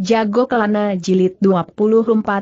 Jago Kelana Jilid 24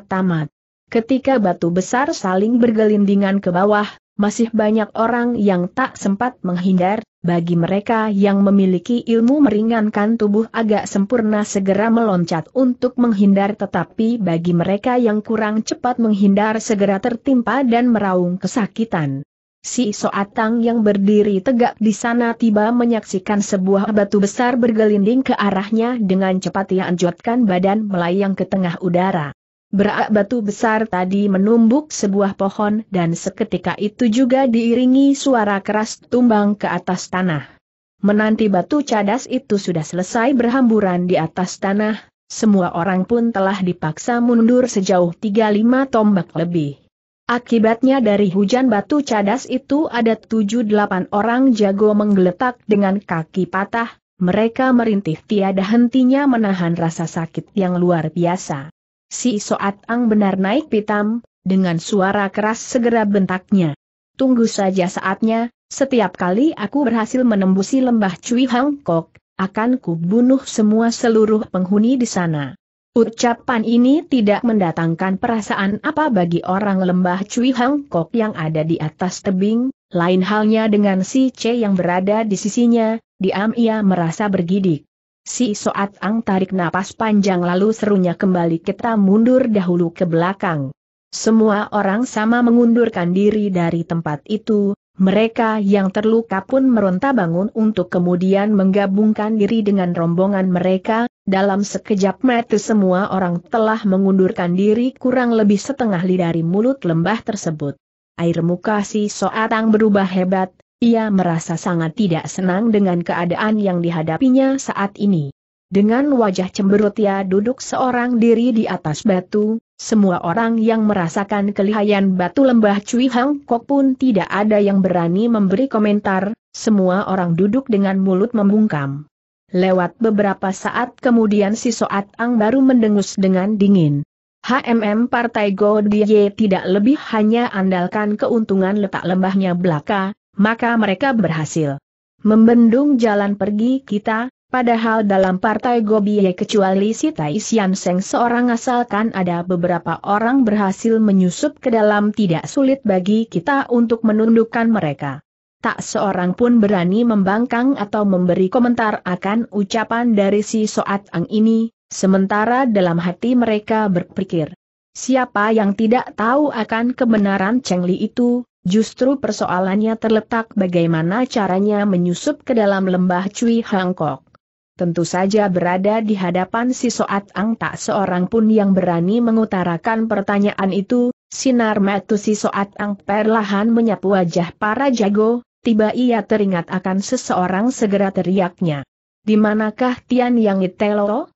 Tamat. Ketika batu besar saling bergelindingan ke bawah, masih banyak orang yang tak sempat menghindar, bagi mereka yang memiliki ilmu meringankan tubuh agak sempurna segera meloncat untuk menghindar tetapi bagi mereka yang kurang cepat menghindar segera tertimpa dan meraung kesakitan. Si Soatang yang berdiri tegak di sana tiba menyaksikan sebuah batu besar bergelinding ke arahnya dengan cepat ia anjotkan badan melayang ke tengah udara. Berak batu besar tadi menumbuk sebuah pohon dan seketika itu juga diiringi suara keras tumbang ke atas tanah. Menanti batu cadas itu sudah selesai berhamburan di atas tanah, semua orang pun telah dipaksa mundur sejauh 35 tombak lebih. Akibatnya dari hujan batu cadas itu ada tujuh delapan orang jago menggeletak dengan kaki patah, mereka merintih tiada hentinya menahan rasa sakit yang luar biasa. Si Soat Ang benar naik pitam, dengan suara keras segera bentaknya. Tunggu saja saatnya, setiap kali aku berhasil menembusi lembah Cui Hang Kok, akan kubunuh semua seluruh penghuni di sana. Ucapan ini tidak mendatangkan perasaan apa bagi orang lembah Cui Hang Kok yang ada di atas tebing, lain halnya dengan si C yang berada di sisinya, diam ia merasa bergidik. Si Soat Ang tarik napas panjang lalu serunya kembali kita mundur dahulu ke belakang. Semua orang sama mengundurkan diri dari tempat itu, mereka yang terluka pun meronta bangun untuk kemudian menggabungkan diri dengan rombongan mereka dalam sekejap mata semua orang telah mengundurkan diri kurang lebih setengah li dari mulut lembah tersebut. Air muka si Soatang berubah hebat, ia merasa sangat tidak senang dengan keadaan yang dihadapinya saat ini. Dengan wajah cemberut ia duduk seorang diri di atas batu, semua orang yang merasakan kelihayan batu lembah Cui Hang Kok pun tidak ada yang berani memberi komentar, semua orang duduk dengan mulut membungkam. Lewat beberapa saat kemudian si Soat Ang baru mendengus dengan dingin. HMM Partai Godie tidak lebih hanya andalkan keuntungan letak lembahnya belaka, maka mereka berhasil membendung jalan pergi kita, Padahal dalam partai Gobiye kecuali si Tai Sian Seng seorang asalkan ada beberapa orang berhasil menyusup ke dalam tidak sulit bagi kita untuk menundukkan mereka tak seorang pun berani membangkang atau memberi komentar akan ucapan dari si Soat Ang ini, sementara dalam hati mereka berpikir. Siapa yang tidak tahu akan kebenaran Cheng Li itu, justru persoalannya terletak bagaimana caranya menyusup ke dalam lembah Cui Hangkok. Tentu saja berada di hadapan si Soat Ang tak seorang pun yang berani mengutarakan pertanyaan itu, sinar metu si Soat Ang perlahan menyapu wajah para jago, tiba ia teringat akan seseorang segera teriaknya. Di manakah Tian Yang Itelo?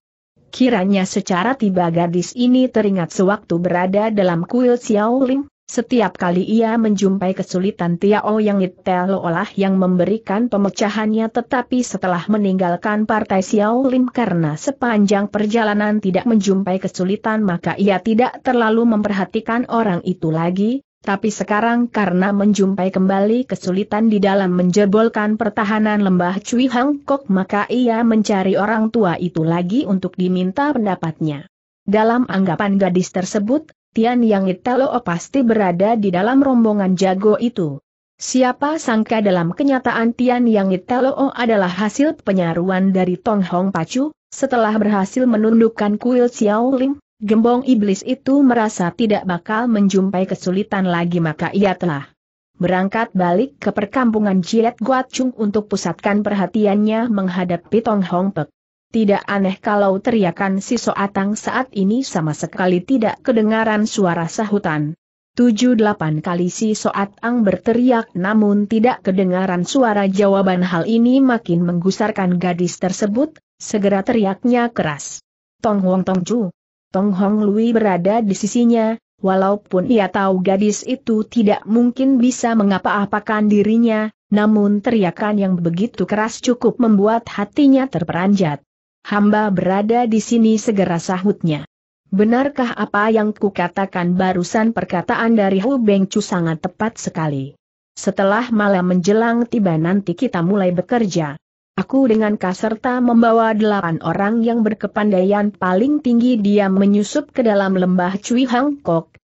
Kiranya secara tiba gadis ini teringat sewaktu berada dalam kuil Xiao Ling. setiap kali ia menjumpai kesulitan Tiao Yang Itelo olah yang memberikan pemecahannya tetapi setelah meninggalkan partai Xiao Ling karena sepanjang perjalanan tidak menjumpai kesulitan maka ia tidak terlalu memperhatikan orang itu lagi, tapi sekarang karena menjumpai kembali kesulitan di dalam menjebolkan pertahanan lembah Cui Hang Kok maka ia mencari orang tua itu lagi untuk diminta pendapatnya. Dalam anggapan gadis tersebut, Tian Yang Italo pasti berada di dalam rombongan jago itu. Siapa sangka dalam kenyataan Tian Yang Italo adalah hasil penyaruan dari Tong Hong Pacu, setelah berhasil menundukkan kuil Xiao Ling, Gembong iblis itu merasa tidak bakal menjumpai kesulitan lagi maka ia telah berangkat balik ke perkampungan Jiet Chung untuk pusatkan perhatiannya menghadapi Tong Hong Pek. Tidak aneh kalau teriakan si Soatang saat ini sama sekali tidak kedengaran suara sahutan. Tujuh delapan kali si Soatang berteriak namun tidak kedengaran suara jawaban hal ini makin menggusarkan gadis tersebut, segera teriaknya keras. Tong Wong Tong Ju. Tong Hong Lui berada di sisinya, walaupun ia tahu gadis itu tidak mungkin bisa mengapa-apakan dirinya, namun teriakan yang begitu keras cukup membuat hatinya terperanjat. Hamba berada di sini segera sahutnya. Benarkah apa yang kukatakan barusan perkataan dari Hu Beng Chu sangat tepat sekali. Setelah malam menjelang tiba nanti kita mulai bekerja, Aku dengan kaserta membawa delapan orang yang berkepandaian paling tinggi dia menyusup ke dalam lembah Cui Hang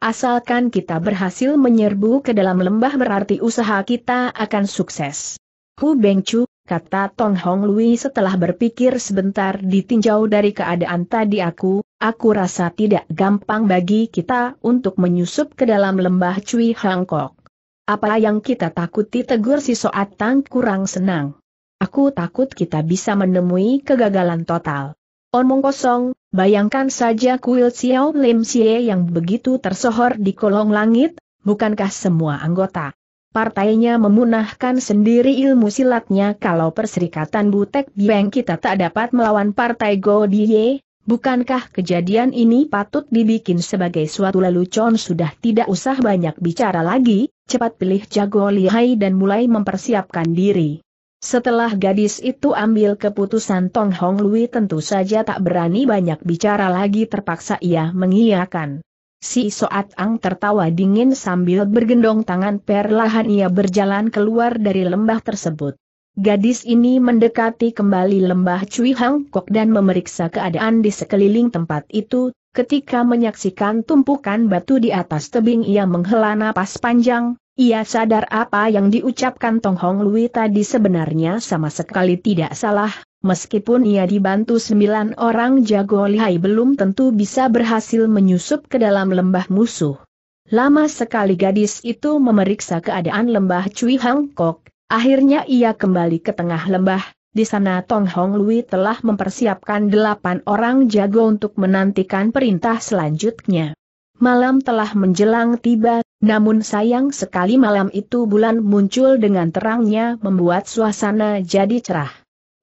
Asalkan kita berhasil menyerbu ke dalam lembah berarti usaha kita akan sukses. Hu Beng kata Tong Hong Lui setelah berpikir sebentar ditinjau dari keadaan tadi aku, aku rasa tidak gampang bagi kita untuk menyusup ke dalam lembah Cui Hang Apa yang kita takuti tegur si Soat Tang kurang senang. Aku takut kita bisa menemui kegagalan total. Omong kosong, bayangkan saja kuil Xiao Lim Xie yang begitu tersohor di kolong langit, bukankah semua anggota partainya memunahkan sendiri ilmu silatnya kalau perserikatan Butek Bieng kita tak dapat melawan partai Godie, bukankah kejadian ini patut dibikin sebagai suatu lelucon sudah tidak usah banyak bicara lagi, cepat pilih jago lihai dan mulai mempersiapkan diri. Setelah gadis itu ambil keputusan Tong Hong Lui tentu saja tak berani banyak bicara lagi terpaksa ia mengiyakan. Si Soat Ang tertawa dingin sambil bergendong tangan perlahan ia berjalan keluar dari lembah tersebut. Gadis ini mendekati kembali lembah Cui Hang Kok dan memeriksa keadaan di sekeliling tempat itu, ketika menyaksikan tumpukan batu di atas tebing ia menghela napas panjang, ia sadar apa yang diucapkan Tong Hong Lui tadi sebenarnya sama sekali tidak salah, meskipun ia dibantu sembilan orang jago lihai belum tentu bisa berhasil menyusup ke dalam lembah musuh. Lama sekali gadis itu memeriksa keadaan lembah Cui Hang Kok, akhirnya ia kembali ke tengah lembah, di sana Tong Hong Lui telah mempersiapkan delapan orang jago untuk menantikan perintah selanjutnya. Malam telah menjelang tiba, namun sayang sekali malam itu bulan muncul dengan terangnya membuat suasana jadi cerah.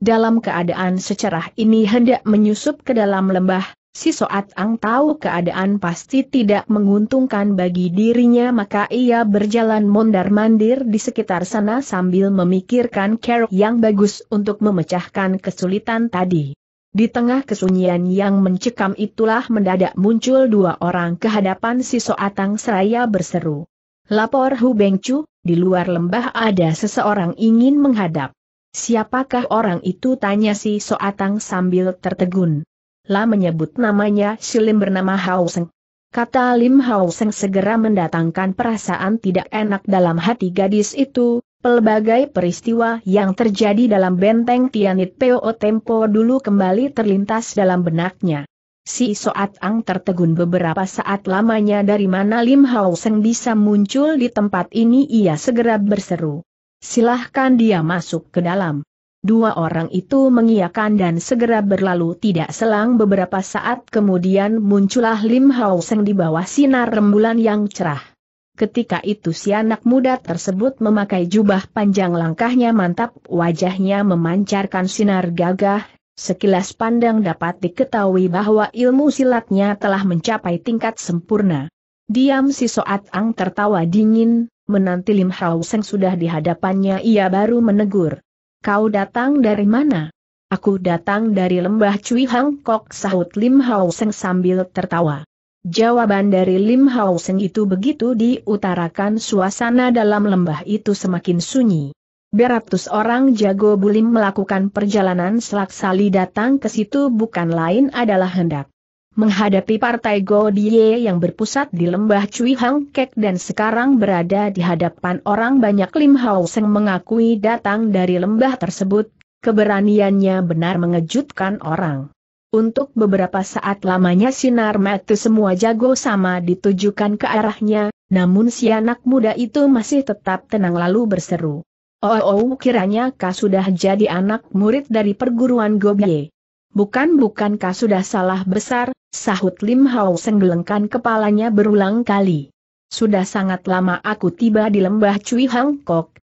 Dalam keadaan secerah ini hendak menyusup ke dalam lembah, si Soat Ang tahu keadaan pasti tidak menguntungkan bagi dirinya maka ia berjalan mondar-mandir di sekitar sana sambil memikirkan cara yang bagus untuk memecahkan kesulitan tadi. Di tengah kesunyian yang mencekam itulah mendadak muncul dua orang kehadapan si Soatang Seraya berseru. Lapor Hu Bengcu, di luar lembah ada seseorang ingin menghadap. Siapakah orang itu tanya si Soatang sambil tertegun. Lah menyebut namanya Silim bernama Hao Seng. Kata Lim Hao Seng segera mendatangkan perasaan tidak enak dalam hati gadis itu, Pelbagai peristiwa yang terjadi dalam benteng Tianit P.O. Tempo dulu kembali terlintas dalam benaknya. Si Soat Ang tertegun beberapa saat lamanya dari mana Lim Hao Seng bisa muncul di tempat ini ia segera berseru. Silahkan dia masuk ke dalam. Dua orang itu mengiyakan dan segera berlalu tidak selang beberapa saat kemudian muncullah Lim Hao Seng di bawah sinar rembulan yang cerah. Ketika itu si anak muda tersebut memakai jubah panjang langkahnya mantap, wajahnya memancarkan sinar gagah, sekilas pandang dapat diketahui bahwa ilmu silatnya telah mencapai tingkat sempurna. Diam si Soat Ang tertawa dingin, menanti Lim Hau Seng sudah di hadapannya ia baru menegur. Kau datang dari mana? Aku datang dari lembah Cui Hang Kok sahut Lim Hau Seng sambil tertawa. Jawaban dari Lim Hao Seng itu begitu diutarakan suasana dalam lembah itu semakin sunyi. Beratus orang jago bulim melakukan perjalanan selaksali datang ke situ bukan lain adalah hendak menghadapi partai Godie yang berpusat di lembah Cui Hang Kek dan sekarang berada di hadapan orang banyak Lim Hao Seng mengakui datang dari lembah tersebut, keberaniannya benar mengejutkan orang. Untuk beberapa saat lamanya sinar mata semua jago sama ditujukan ke arahnya, namun si anak muda itu masih tetap tenang lalu berseru. Oh, oh, oh kiranya kau sudah jadi anak murid dari perguruan Gobye. Bukan bukan kau sudah salah besar, sahut Lim Hao senggelengkan kepalanya berulang kali. Sudah sangat lama aku tiba di lembah Cui Hang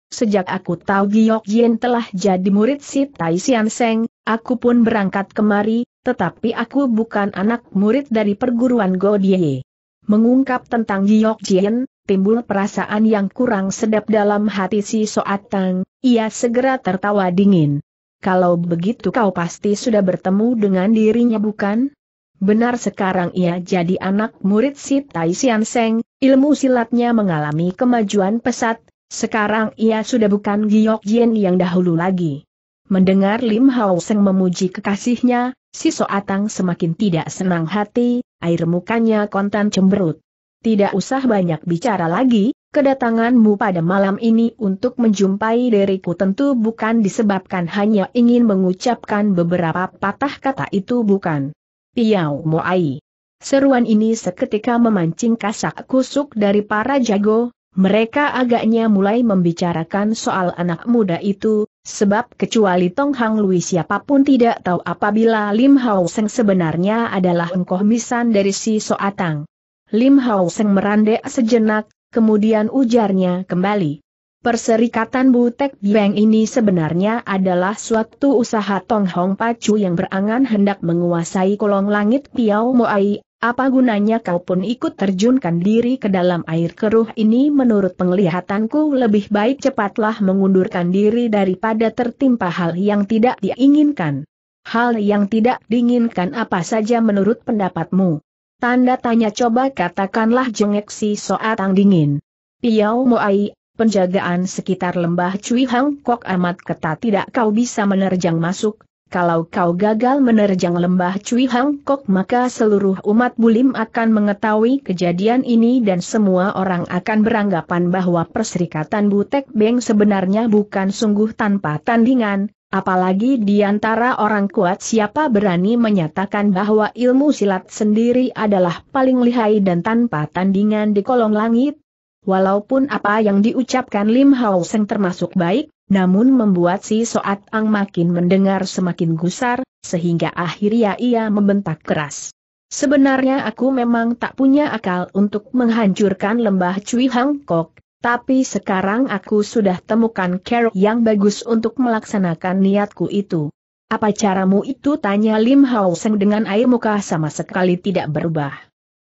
sejak aku tahu Giok Jin telah jadi murid si Tai Sian Seng, aku pun berangkat kemari, tetapi aku bukan anak murid dari perguruan Godie. Mengungkap tentang Giok Jien, timbul perasaan yang kurang sedap dalam hati si Soatang, ia segera tertawa dingin. Kalau begitu kau pasti sudah bertemu dengan dirinya bukan? Benar sekarang ia jadi anak murid si Tai Sian Seng, ilmu silatnya mengalami kemajuan pesat, sekarang ia sudah bukan Giok Jien yang dahulu lagi. Mendengar Lim Hao Seng memuji kekasihnya, Si Soatang semakin tidak senang hati, air mukanya kontan cemberut. Tidak usah banyak bicara lagi, kedatanganmu pada malam ini untuk menjumpai diriku tentu bukan disebabkan hanya ingin mengucapkan beberapa patah kata itu bukan. Piau Moai. Seruan ini seketika memancing kasak kusuk dari para jago, mereka agaknya mulai membicarakan soal anak muda itu, Sebab kecuali Tong Hang Lui siapapun tidak tahu apabila Lim Hao Seng sebenarnya adalah engkoh misan dari si Soatang. Lim Hao Seng merandek sejenak, kemudian ujarnya kembali. Perserikatan Butek Biang ini sebenarnya adalah suatu usaha Tong Hong Pacu yang berangan hendak menguasai kolong langit Piau Moai, apa gunanya kau pun ikut terjunkan diri ke dalam air keruh ini menurut penglihatanku lebih baik cepatlah mengundurkan diri daripada tertimpa hal yang tidak diinginkan. Hal yang tidak diinginkan apa saja menurut pendapatmu? Tanda tanya coba katakanlah jengek si soatang dingin. Piau Moai, penjagaan sekitar lembah Cui Hang Kok amat ketat tidak kau bisa menerjang masuk, kalau kau gagal menerjang lembah Cui Hang Kok maka seluruh umat bulim akan mengetahui kejadian ini dan semua orang akan beranggapan bahwa perserikatan Butek Beng sebenarnya bukan sungguh tanpa tandingan, apalagi di antara orang kuat siapa berani menyatakan bahwa ilmu silat sendiri adalah paling lihai dan tanpa tandingan di kolong langit, Walaupun apa yang diucapkan Lim Hao Seng termasuk baik, namun membuat si Soat Ang makin mendengar semakin gusar, sehingga akhirnya ia membentak keras. Sebenarnya aku memang tak punya akal untuk menghancurkan lembah Cui Hang Kok, tapi sekarang aku sudah temukan cara yang bagus untuk melaksanakan niatku itu. Apa caramu itu? Tanya Lim Hao Seng dengan air muka sama sekali tidak berubah.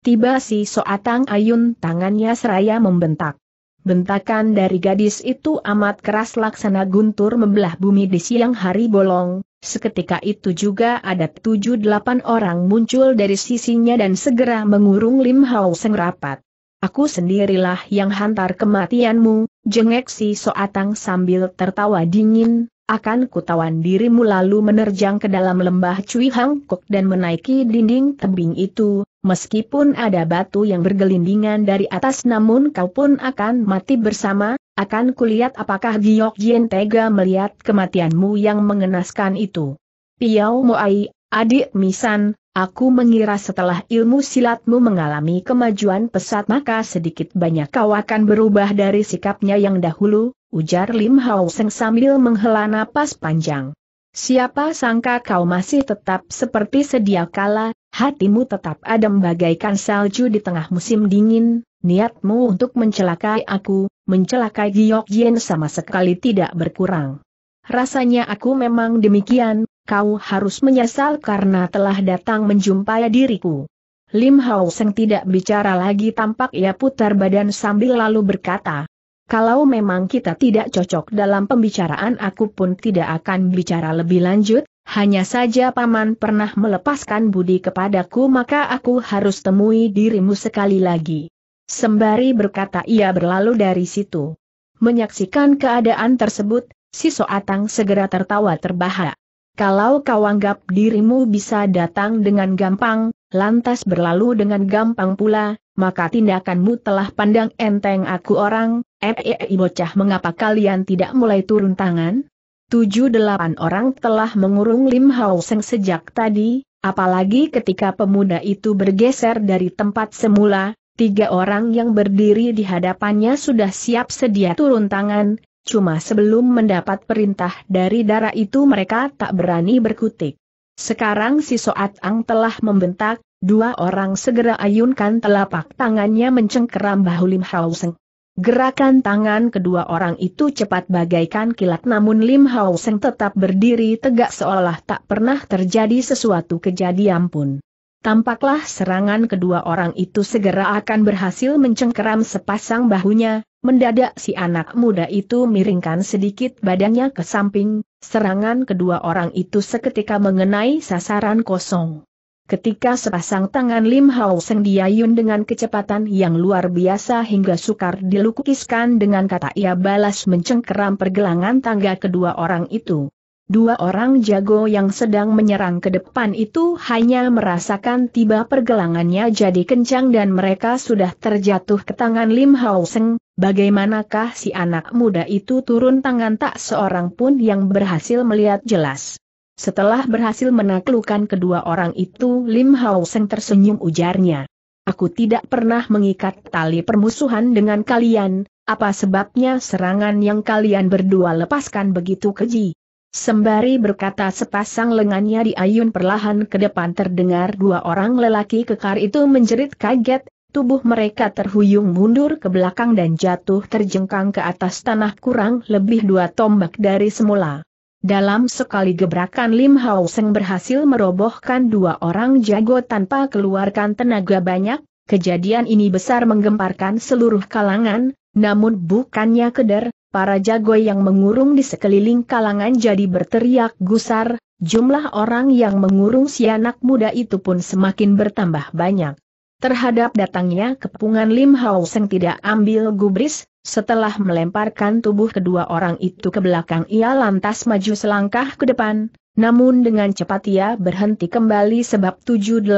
Tiba si Soatang Ayun tangannya seraya membentak. Bentakan dari gadis itu amat keras laksana guntur membelah bumi di siang hari bolong, seketika itu juga ada tujuh delapan orang muncul dari sisinya dan segera mengurung Lim Hao Seng rapat. Aku sendirilah yang hantar kematianmu, jengek si Soatang sambil tertawa dingin, akan kutawan dirimu lalu menerjang ke dalam lembah Cui Hangkok dan menaiki dinding tebing itu, meskipun ada batu yang bergelindingan dari atas namun kau pun akan mati bersama, akan kulihat apakah Giok Jien tega melihat kematianmu yang mengenaskan itu. Piao Moai, adik Misan, aku mengira setelah ilmu silatmu mengalami kemajuan pesat maka sedikit banyak kau akan berubah dari sikapnya yang dahulu, ujar Lim Hao Seng sambil menghela napas panjang. Siapa sangka kau masih tetap seperti sedia kala, hatimu tetap adem bagaikan salju di tengah musim dingin, niatmu untuk mencelakai aku, mencelakai Giyok Yen sama sekali tidak berkurang. Rasanya aku memang demikian, kau harus menyesal karena telah datang menjumpai diriku. Lim Hao Seng tidak bicara lagi tampak ia putar badan sambil lalu berkata, kalau memang kita tidak cocok dalam pembicaraan aku pun tidak akan bicara lebih lanjut, hanya saja Paman pernah melepaskan budi kepadaku maka aku harus temui dirimu sekali lagi. Sembari berkata ia berlalu dari situ. Menyaksikan keadaan tersebut, si Soatang segera tertawa terbahak. Kalau kau anggap dirimu bisa datang dengan gampang, lantas berlalu dengan gampang pula, maka tindakanmu telah pandang enteng aku orang, Eei eh, eh, eh, bocah mengapa kalian tidak mulai turun tangan? Tujuh delapan orang telah mengurung Lim Hao Seng sejak tadi, apalagi ketika pemuda itu bergeser dari tempat semula, tiga orang yang berdiri di hadapannya sudah siap sedia turun tangan, cuma sebelum mendapat perintah dari darah itu mereka tak berani berkutik. Sekarang si Soat Ang telah membentak, Dua orang segera ayunkan telapak tangannya mencengkeram bahu Lim Hao Seng. Gerakan tangan kedua orang itu cepat bagaikan kilat namun Lim Hao Seng tetap berdiri tegak seolah tak pernah terjadi sesuatu kejadian pun. Tampaklah serangan kedua orang itu segera akan berhasil mencengkeram sepasang bahunya, mendadak si anak muda itu miringkan sedikit badannya ke samping, serangan kedua orang itu seketika mengenai sasaran kosong. Ketika sepasang tangan Lim Hao Seng Diayun dengan kecepatan yang luar biasa hingga sukar dilukiskan dengan kata ia balas mencengkeram pergelangan tangga kedua orang itu. Dua orang jago yang sedang menyerang ke depan itu hanya merasakan tiba pergelangannya jadi kencang dan mereka sudah terjatuh ke tangan Lim Hao Seng, bagaimanakah si anak muda itu turun tangan tak seorang pun yang berhasil melihat jelas. Setelah berhasil menaklukkan kedua orang itu Lim Hao Seng tersenyum ujarnya. Aku tidak pernah mengikat tali permusuhan dengan kalian, apa sebabnya serangan yang kalian berdua lepaskan begitu keji? Sembari berkata sepasang lengannya diayun perlahan ke depan terdengar dua orang lelaki kekar itu menjerit kaget, tubuh mereka terhuyung mundur ke belakang dan jatuh terjengkang ke atas tanah kurang lebih dua tombak dari semula. Dalam sekali gebrakan Lim Hao Seng berhasil merobohkan dua orang jago tanpa keluarkan tenaga banyak, kejadian ini besar menggemparkan seluruh kalangan, namun bukannya keder, para jago yang mengurung di sekeliling kalangan jadi berteriak gusar, jumlah orang yang mengurung si anak muda itu pun semakin bertambah banyak. Terhadap datangnya kepungan Lim Hao Seng tidak ambil gubris, setelah melemparkan tubuh kedua orang itu ke belakang ia lantas maju selangkah ke depan, namun dengan cepat ia berhenti kembali sebab 7-18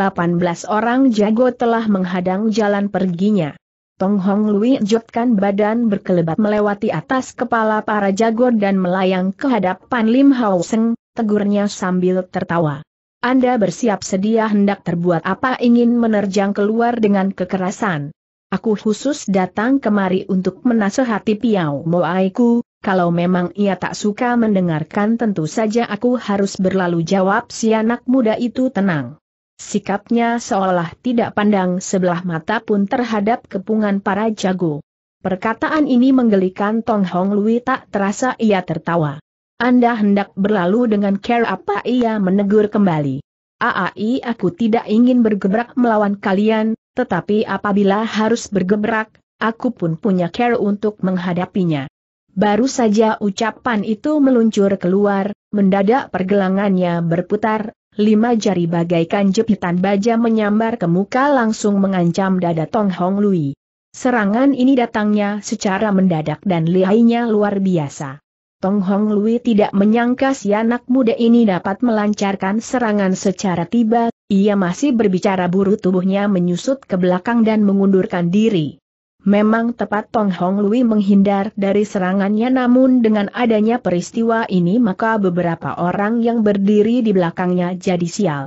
orang jago telah menghadang jalan perginya. Tong Hong Lui jotkan badan berkelebat melewati atas kepala para jago dan melayang ke hadapan Lim Hao Seng, tegurnya sambil tertawa. Anda bersiap sedia hendak terbuat apa ingin menerjang keluar dengan kekerasan. Aku khusus datang kemari untuk menasehati Piao Moaiku, kalau memang ia tak suka mendengarkan tentu saja aku harus berlalu jawab si anak muda itu tenang. Sikapnya seolah tidak pandang sebelah mata pun terhadap kepungan para jago. Perkataan ini menggelikan Tong Hong Lui tak terasa ia tertawa. Anda hendak berlalu dengan care apa ia menegur kembali. Aai aku tidak ingin bergebrak melawan kalian, tetapi apabila harus bergebrak, aku pun punya care untuk menghadapinya. Baru saja ucapan itu meluncur keluar, mendadak pergelangannya berputar, lima jari bagaikan jepitan baja menyambar ke muka langsung mengancam dada Tong Hong Lui. Serangan ini datangnya secara mendadak dan lihainya luar biasa. Tong Hong Lui tidak menyangka si anak muda ini dapat melancarkan serangan secara tiba, ia masih berbicara buru tubuhnya menyusut ke belakang dan mengundurkan diri. Memang tepat Tong Hong Lui menghindar dari serangannya namun dengan adanya peristiwa ini maka beberapa orang yang berdiri di belakangnya jadi sial.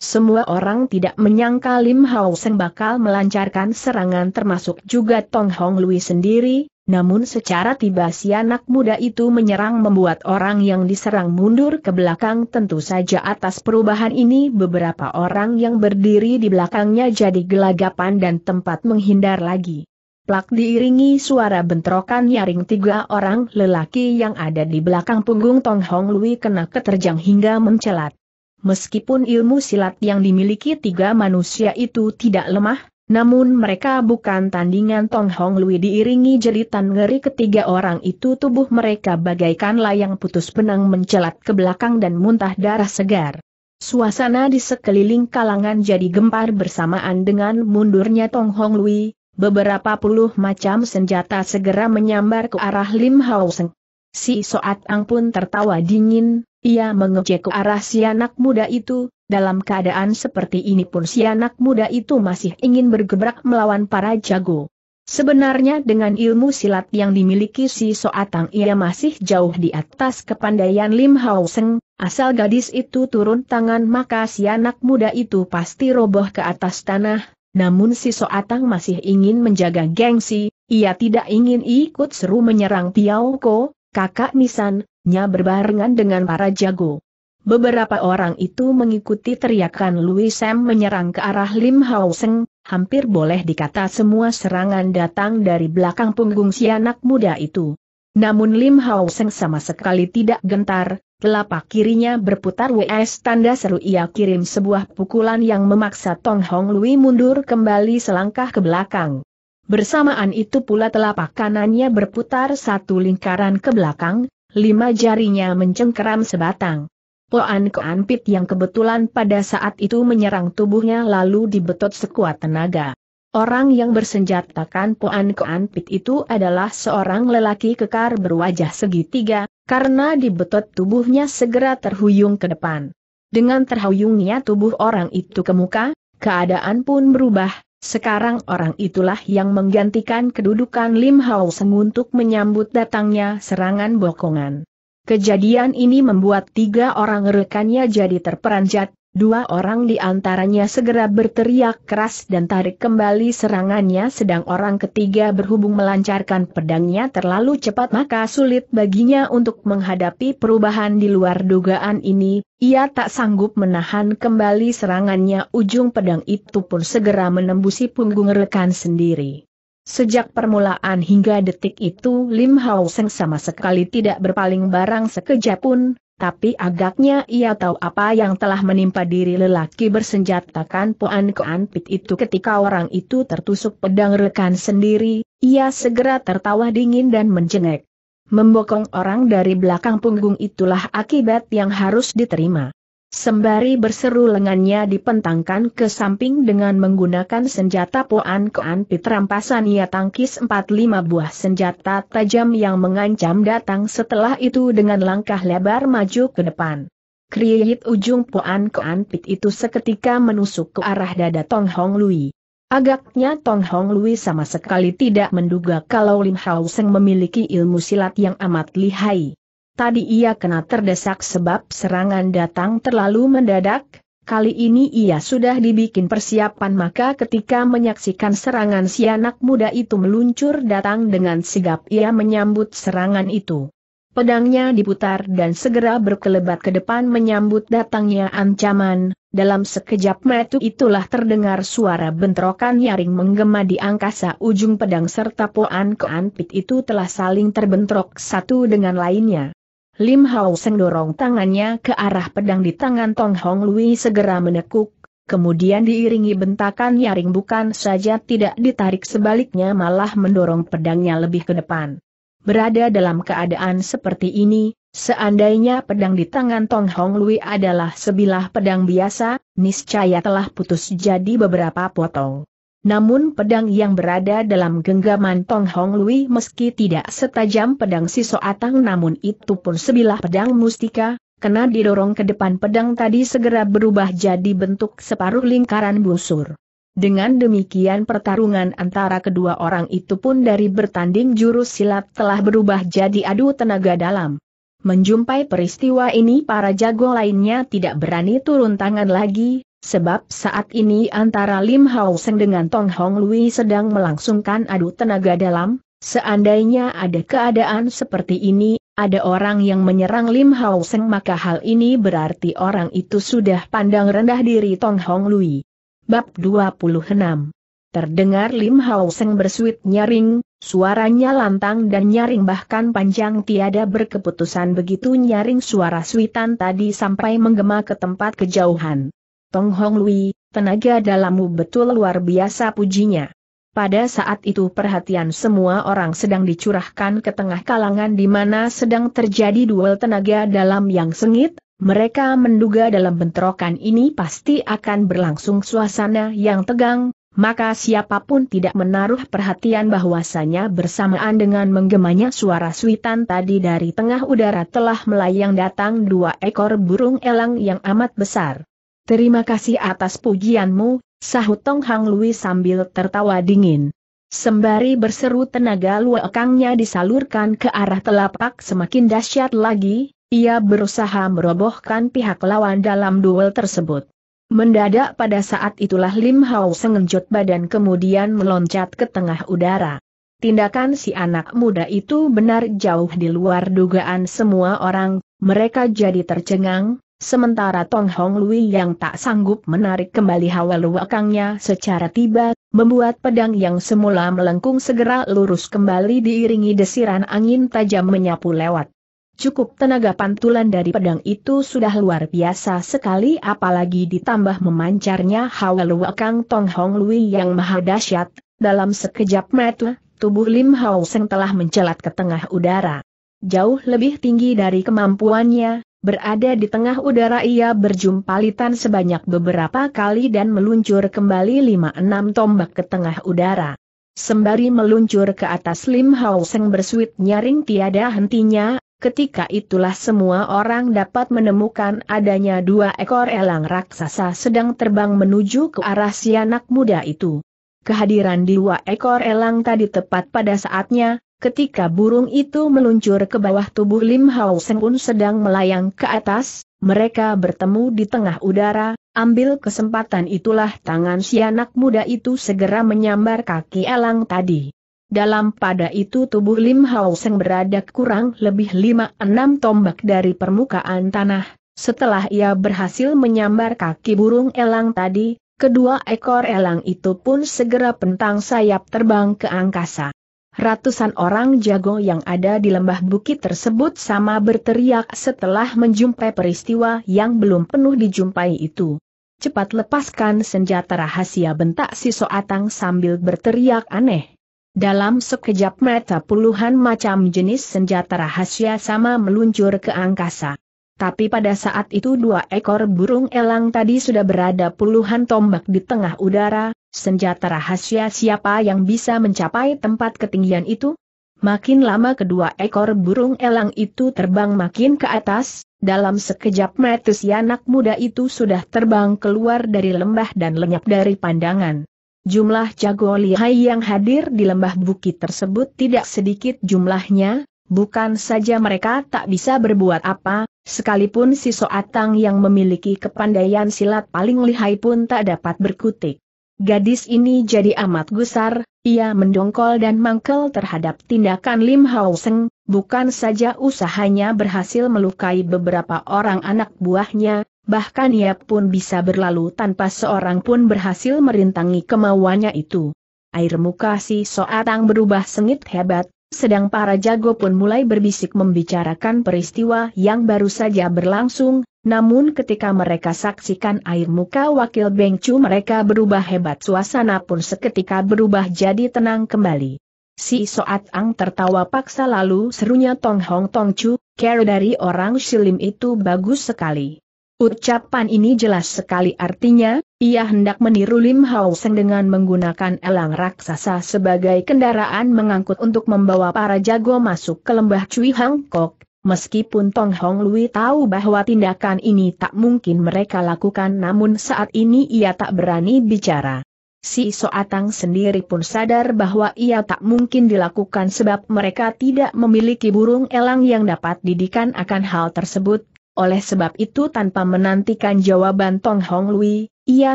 Semua orang tidak menyangka Lim Hao Seng bakal melancarkan serangan termasuk juga Tong Hong Lui sendiri, namun secara tiba si anak muda itu menyerang membuat orang yang diserang mundur ke belakang tentu saja atas perubahan ini beberapa orang yang berdiri di belakangnya jadi gelagapan dan tempat menghindar lagi. Plak diiringi suara bentrokan nyaring tiga orang lelaki yang ada di belakang punggung Tong Hong Lui kena keterjang hingga mencelat. Meskipun ilmu silat yang dimiliki tiga manusia itu tidak lemah, namun mereka bukan tandingan Tong Hong Lui diiringi jeritan ngeri ketiga orang itu tubuh mereka bagaikan layang putus benang mencelat ke belakang dan muntah darah segar. Suasana di sekeliling kalangan jadi gempar bersamaan dengan mundurnya Tong Hong Lui, beberapa puluh macam senjata segera menyambar ke arah Lim Hao Seng. Si Soat Ang pun tertawa dingin, ia mengejek ke arah si anak muda itu, dalam keadaan seperti ini pun si anak muda itu masih ingin bergebrak melawan para jago. Sebenarnya dengan ilmu silat yang dimiliki si Soatang ia masih jauh di atas kepandaian Lim Hao Seng, asal gadis itu turun tangan maka si anak muda itu pasti roboh ke atas tanah, namun si Soatang masih ingin menjaga gengsi, ia tidak ingin ikut seru menyerang Piao Ko, kakak Nisan, nya berbarengan dengan para jago. Beberapa orang itu mengikuti teriakan Louis Sam menyerang ke arah Lim Hao Seng, hampir boleh dikata semua serangan datang dari belakang punggung si anak muda itu. Namun Lim Hao Seng sama sekali tidak gentar, telapak kirinya berputar WS tanda seru ia kirim sebuah pukulan yang memaksa Tong Hong Louis mundur kembali selangkah ke belakang. Bersamaan itu pula telapak kanannya berputar satu lingkaran ke belakang, lima jarinya mencengkeram sebatang. Poan Keanpit yang kebetulan pada saat itu menyerang tubuhnya lalu dibetot sekuat tenaga. Orang yang bersenjatakan Poan Keanpit itu adalah seorang lelaki kekar berwajah segitiga, karena dibetot tubuhnya segera terhuyung ke depan. Dengan terhuyungnya tubuh orang itu ke muka, keadaan pun berubah, sekarang orang itulah yang menggantikan kedudukan Lim Hao Seng untuk menyambut datangnya serangan bokongan. Kejadian ini membuat tiga orang rekannya jadi terperanjat, Dua orang di antaranya segera berteriak keras dan tarik kembali serangannya sedang orang ketiga berhubung melancarkan pedangnya terlalu cepat maka sulit baginya untuk menghadapi perubahan di luar dugaan ini, ia tak sanggup menahan kembali serangannya ujung pedang itu pun segera menembusi punggung rekan sendiri. Sejak permulaan hingga detik itu Lim Hao Seng sama sekali tidak berpaling barang sekejap pun, tapi agaknya ia tahu apa yang telah menimpa diri lelaki bersenjatakan puan Koan Pit itu ketika orang itu tertusuk pedang rekan sendiri, ia segera tertawa dingin dan menjengek. Membokong orang dari belakang punggung itulah akibat yang harus diterima. Sembari berseru lengannya dipentangkan ke samping dengan menggunakan senjata poan koan pitrampasan ia tangkis empat lima buah senjata tajam yang mengancam datang setelah itu dengan langkah lebar maju ke depan. Kriyit ujung poan koan pit itu seketika menusuk ke arah dada Tong Hong Lui. Agaknya Tong Hong Lui sama sekali tidak menduga kalau Lim Hao Seng memiliki ilmu silat yang amat lihai. Tadi ia kena terdesak sebab serangan datang terlalu mendadak, kali ini ia sudah dibikin persiapan maka ketika menyaksikan serangan si anak muda itu meluncur datang dengan sigap ia menyambut serangan itu. Pedangnya diputar dan segera berkelebat ke depan menyambut datangnya ancaman, dalam sekejap metu itulah terdengar suara bentrokan nyaring menggema di angkasa ujung pedang serta poan keanpit itu telah saling terbentrok satu dengan lainnya. Lim Hao Seng dorong tangannya ke arah pedang di tangan Tong Hong Lui segera menekuk, kemudian diiringi bentakan nyaring bukan saja tidak ditarik sebaliknya malah mendorong pedangnya lebih ke depan. Berada dalam keadaan seperti ini, seandainya pedang di tangan Tong Hong Lui adalah sebilah pedang biasa, niscaya telah putus jadi beberapa potong. Namun pedang yang berada dalam genggaman Tong Hong Lui meski tidak setajam pedang si Soatang namun itu pun sebilah pedang mustika, kena didorong ke depan pedang tadi segera berubah jadi bentuk separuh lingkaran busur. Dengan demikian pertarungan antara kedua orang itu pun dari bertanding jurus silat telah berubah jadi adu tenaga dalam. Menjumpai peristiwa ini para jago lainnya tidak berani turun tangan lagi, Sebab saat ini antara Lim Hao Seng dengan Tong Hong Lui sedang melangsungkan adu tenaga dalam, seandainya ada keadaan seperti ini, ada orang yang menyerang Lim Hao Seng maka hal ini berarti orang itu sudah pandang rendah diri Tong Hong Lui. Bab 26 Terdengar Lim Hao Seng bersuit nyaring, suaranya lantang dan nyaring bahkan panjang tiada berkeputusan begitu nyaring suara suitan tadi sampai menggema ke tempat kejauhan. Tong Hong Lui, tenaga dalammu betul luar biasa pujinya. Pada saat itu perhatian semua orang sedang dicurahkan ke tengah kalangan di mana sedang terjadi duel tenaga dalam yang sengit, mereka menduga dalam bentrokan ini pasti akan berlangsung suasana yang tegang, maka siapapun tidak menaruh perhatian bahwasanya bersamaan dengan menggemanya suara suitan tadi dari tengah udara telah melayang datang dua ekor burung elang yang amat besar. Terima kasih atas pujianmu, sahut Tong Hang Lui sambil tertawa dingin. Sembari berseru tenaga luekangnya disalurkan ke arah telapak semakin dahsyat lagi, ia berusaha merobohkan pihak lawan dalam duel tersebut. Mendadak pada saat itulah Lim Hao sengenjut badan kemudian meloncat ke tengah udara. Tindakan si anak muda itu benar jauh di luar dugaan semua orang, mereka jadi tercengang, Sementara Tong Hong Lui yang tak sanggup menarik kembali hawa luakangnya secara tiba, membuat pedang yang semula melengkung segera lurus kembali diiringi desiran angin tajam menyapu lewat. Cukup tenaga pantulan dari pedang itu sudah luar biasa sekali apalagi ditambah memancarnya hawa luakang Tong Hong Lui yang maha dahsyat, dalam sekejap mata, tubuh Lim Hao Seng telah mencelat ke tengah udara. Jauh lebih tinggi dari kemampuannya, Berada di tengah udara ia berjumpa litan sebanyak beberapa kali dan meluncur kembali lima enam tombak ke tengah udara. Sembari meluncur ke atas Lim Hao Seng bersuit nyaring tiada hentinya, ketika itulah semua orang dapat menemukan adanya dua ekor elang raksasa sedang terbang menuju ke arah si anak muda itu. Kehadiran dua ekor elang tadi tepat pada saatnya, Ketika burung itu meluncur ke bawah tubuh Lim Hao Seng pun sedang melayang ke atas, mereka bertemu di tengah udara, ambil kesempatan itulah tangan si anak muda itu segera menyambar kaki elang tadi. Dalam pada itu tubuh Lim Hao Seng berada kurang lebih 5-6 tombak dari permukaan tanah, setelah ia berhasil menyambar kaki burung elang tadi, kedua ekor elang itu pun segera pentang sayap terbang ke angkasa. Ratusan orang jago yang ada di lembah bukit tersebut sama berteriak setelah menjumpai peristiwa yang belum penuh dijumpai itu. Cepat lepaskan senjata rahasia bentak si Soatang sambil berteriak aneh. Dalam sekejap mata puluhan macam jenis senjata rahasia sama meluncur ke angkasa. Tapi pada saat itu dua ekor burung elang tadi sudah berada puluhan tombak di tengah udara, senjata rahasia siapa yang bisa mencapai tempat ketinggian itu? Makin lama kedua ekor burung elang itu terbang makin ke atas, dalam sekejap mata si anak muda itu sudah terbang keluar dari lembah dan lenyap dari pandangan. Jumlah jago lihai yang hadir di lembah bukit tersebut tidak sedikit jumlahnya, bukan saja mereka tak bisa berbuat apa, Sekalipun si Soatang yang memiliki kepandaian silat paling lihai pun tak dapat berkutik. Gadis ini jadi amat gusar, ia mendongkol dan mangkel terhadap tindakan Lim Hao Seng, bukan saja usahanya berhasil melukai beberapa orang anak buahnya, bahkan ia pun bisa berlalu tanpa seorang pun berhasil merintangi kemauannya itu. Air muka si Soatang berubah sengit hebat, sedang para jago pun mulai berbisik membicarakan peristiwa yang baru saja berlangsung, namun ketika mereka saksikan air muka wakil Bengcu mereka berubah hebat suasana pun seketika berubah jadi tenang kembali. Si Soat Ang tertawa paksa lalu serunya Tong Hong Tong Chu, care dari orang Silim itu bagus sekali. Ucapan ini jelas sekali artinya, ia hendak meniru Lim Hao Seng dengan menggunakan elang raksasa sebagai kendaraan mengangkut untuk membawa para jago masuk ke lembah Cui Hang Kok, Meskipun Tong Hong Lui tahu bahwa tindakan ini tak mungkin mereka lakukan namun saat ini ia tak berani bicara. Si Soatang sendiri pun sadar bahwa ia tak mungkin dilakukan sebab mereka tidak memiliki burung elang yang dapat didikan akan hal tersebut. Oleh sebab itu tanpa menantikan jawaban Tong Hong Lui, ia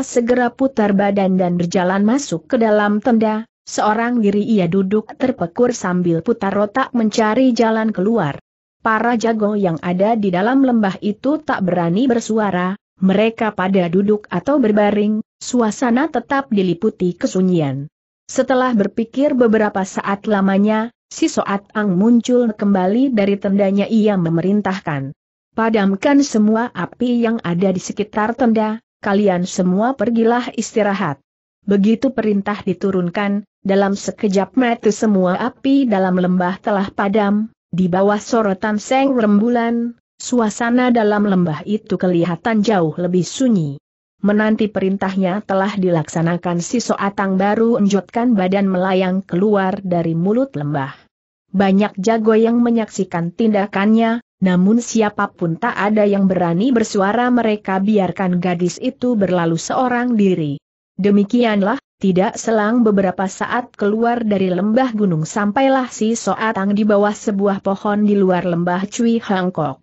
segera putar badan dan berjalan masuk ke dalam tenda, seorang diri ia duduk terpekur sambil putar otak mencari jalan keluar. Para jago yang ada di dalam lembah itu tak berani bersuara, mereka pada duduk atau berbaring, suasana tetap diliputi kesunyian. Setelah berpikir beberapa saat lamanya, si Soat Ang muncul kembali dari tendanya ia memerintahkan. Padamkan semua api yang ada di sekitar tenda, kalian semua pergilah istirahat. Begitu perintah diturunkan, dalam sekejap mata semua api dalam lembah telah padam, di bawah sorotan seng rembulan, suasana dalam lembah itu kelihatan jauh lebih sunyi. Menanti perintahnya telah dilaksanakan si Soatang baru enjotkan badan melayang keluar dari mulut lembah. Banyak jago yang menyaksikan tindakannya, namun siapapun tak ada yang berani bersuara mereka biarkan gadis itu berlalu seorang diri. Demikianlah, tidak selang beberapa saat keluar dari lembah gunung sampailah si Soatang di bawah sebuah pohon di luar lembah Cui Hangkok.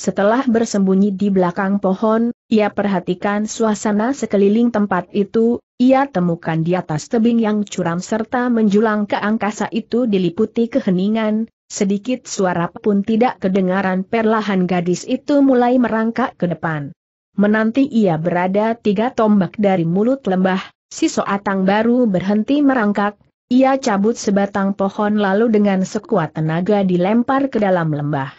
Setelah bersembunyi di belakang pohon, ia perhatikan suasana sekeliling tempat itu, ia temukan di atas tebing yang curam serta menjulang ke angkasa itu diliputi keheningan, Sedikit suara pun tidak kedengaran perlahan gadis itu mulai merangkak ke depan. Menanti ia berada tiga tombak dari mulut lembah, si soatang baru berhenti merangkak, ia cabut sebatang pohon lalu dengan sekuat tenaga dilempar ke dalam lembah.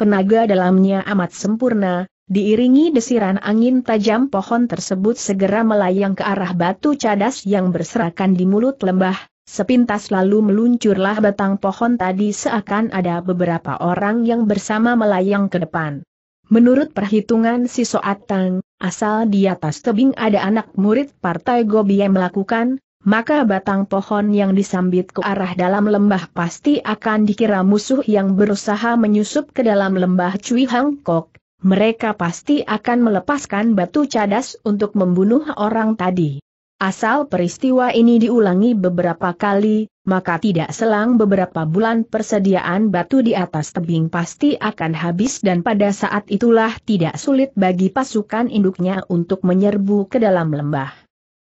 Tenaga dalamnya amat sempurna, diiringi desiran angin tajam pohon tersebut segera melayang ke arah batu cadas yang berserakan di mulut lembah, Sepintas lalu meluncurlah batang pohon tadi seakan ada beberapa orang yang bersama melayang ke depan. Menurut perhitungan si Soatang, asal di atas tebing ada anak murid partai Gobi yang melakukan, maka batang pohon yang disambit ke arah dalam lembah pasti akan dikira musuh yang berusaha menyusup ke dalam lembah Cui Hang Mereka pasti akan melepaskan batu cadas untuk membunuh orang tadi. Asal peristiwa ini diulangi beberapa kali, maka tidak selang beberapa bulan persediaan batu di atas tebing pasti akan habis dan pada saat itulah tidak sulit bagi pasukan induknya untuk menyerbu ke dalam lembah.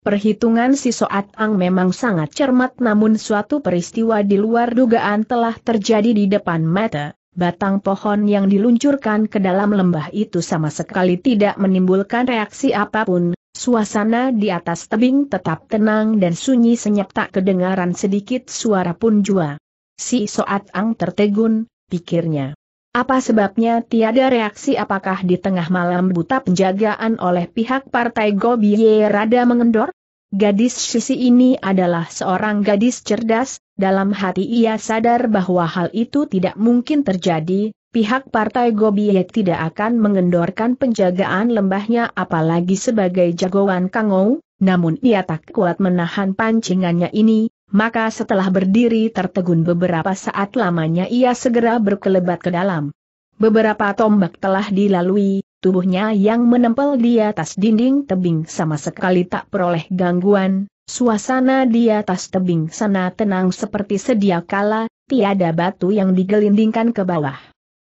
Perhitungan si Soat Ang memang sangat cermat namun suatu peristiwa di luar dugaan telah terjadi di depan mata. Batang pohon yang diluncurkan ke dalam lembah itu sama sekali tidak menimbulkan reaksi apapun, Suasana di atas tebing tetap tenang dan sunyi senyap tak kedengaran sedikit suara pun jua. Si Soat Ang tertegun, pikirnya. Apa sebabnya tiada reaksi apakah di tengah malam buta penjagaan oleh pihak partai Gobiye rada mengendor? Gadis Sisi ini adalah seorang gadis cerdas, dalam hati ia sadar bahwa hal itu tidak mungkin terjadi, pihak Partai Gobiet tidak akan mengendorkan penjagaan lembahnya apalagi sebagai jagoan Kangou, namun ia tak kuat menahan pancingannya ini, maka setelah berdiri tertegun beberapa saat lamanya ia segera berkelebat ke dalam. Beberapa tombak telah dilalui, tubuhnya yang menempel di atas dinding tebing sama sekali tak peroleh gangguan, suasana di atas tebing sana tenang seperti sedia kala, tiada batu yang digelindingkan ke bawah.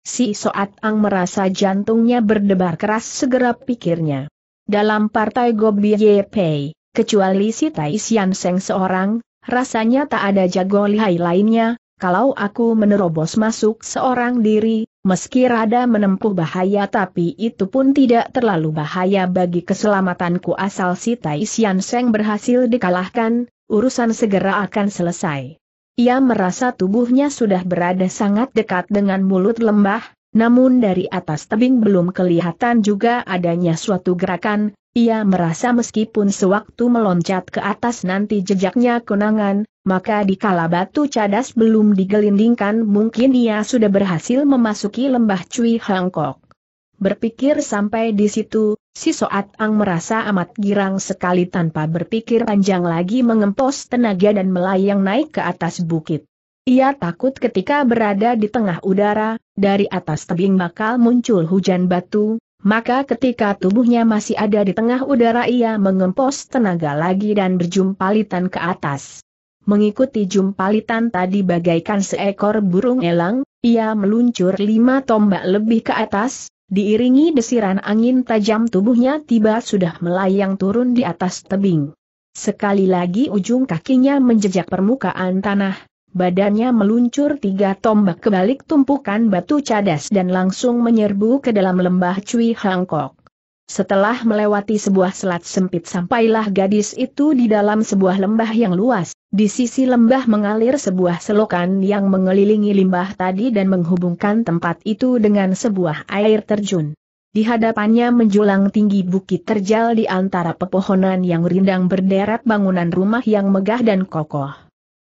Si Soat Ang merasa jantungnya berdebar keras segera pikirnya. Dalam partai Gobi Pei, kecuali si Tai Sian Seng seorang, rasanya tak ada jago lihai lainnya, kalau aku menerobos masuk seorang diri, meski rada menempuh bahaya tapi itu pun tidak terlalu bahaya bagi keselamatanku asal si Tai Sian Seng berhasil dikalahkan, urusan segera akan selesai. Ia merasa tubuhnya sudah berada sangat dekat dengan mulut lembah, namun dari atas tebing belum kelihatan juga adanya suatu gerakan, ia merasa meskipun sewaktu meloncat ke atas nanti jejaknya kenangan, maka kala batu cadas belum digelindingkan mungkin ia sudah berhasil memasuki lembah Cui Hangkok. Berpikir sampai di situ, si Soat Ang merasa amat girang sekali tanpa berpikir panjang lagi mengempos tenaga dan melayang naik ke atas bukit. Ia takut ketika berada di tengah udara, dari atas tebing bakal muncul hujan batu, maka ketika tubuhnya masih ada di tengah udara ia mengempos tenaga lagi dan berjumpalitan ke atas. Mengikuti jumpalitan tadi bagaikan seekor burung elang, ia meluncur lima tombak lebih ke atas, Diiringi desiran angin tajam tubuhnya tiba sudah melayang turun di atas tebing. Sekali lagi ujung kakinya menjejak permukaan tanah, badannya meluncur tiga tombak kebalik tumpukan batu cadas dan langsung menyerbu ke dalam lembah Cui Hangkok. Setelah melewati sebuah selat sempit sampailah gadis itu di dalam sebuah lembah yang luas, di sisi lembah mengalir sebuah selokan yang mengelilingi limbah tadi dan menghubungkan tempat itu dengan sebuah air terjun. Di hadapannya menjulang tinggi bukit terjal di antara pepohonan yang rindang berderet bangunan rumah yang megah dan kokoh.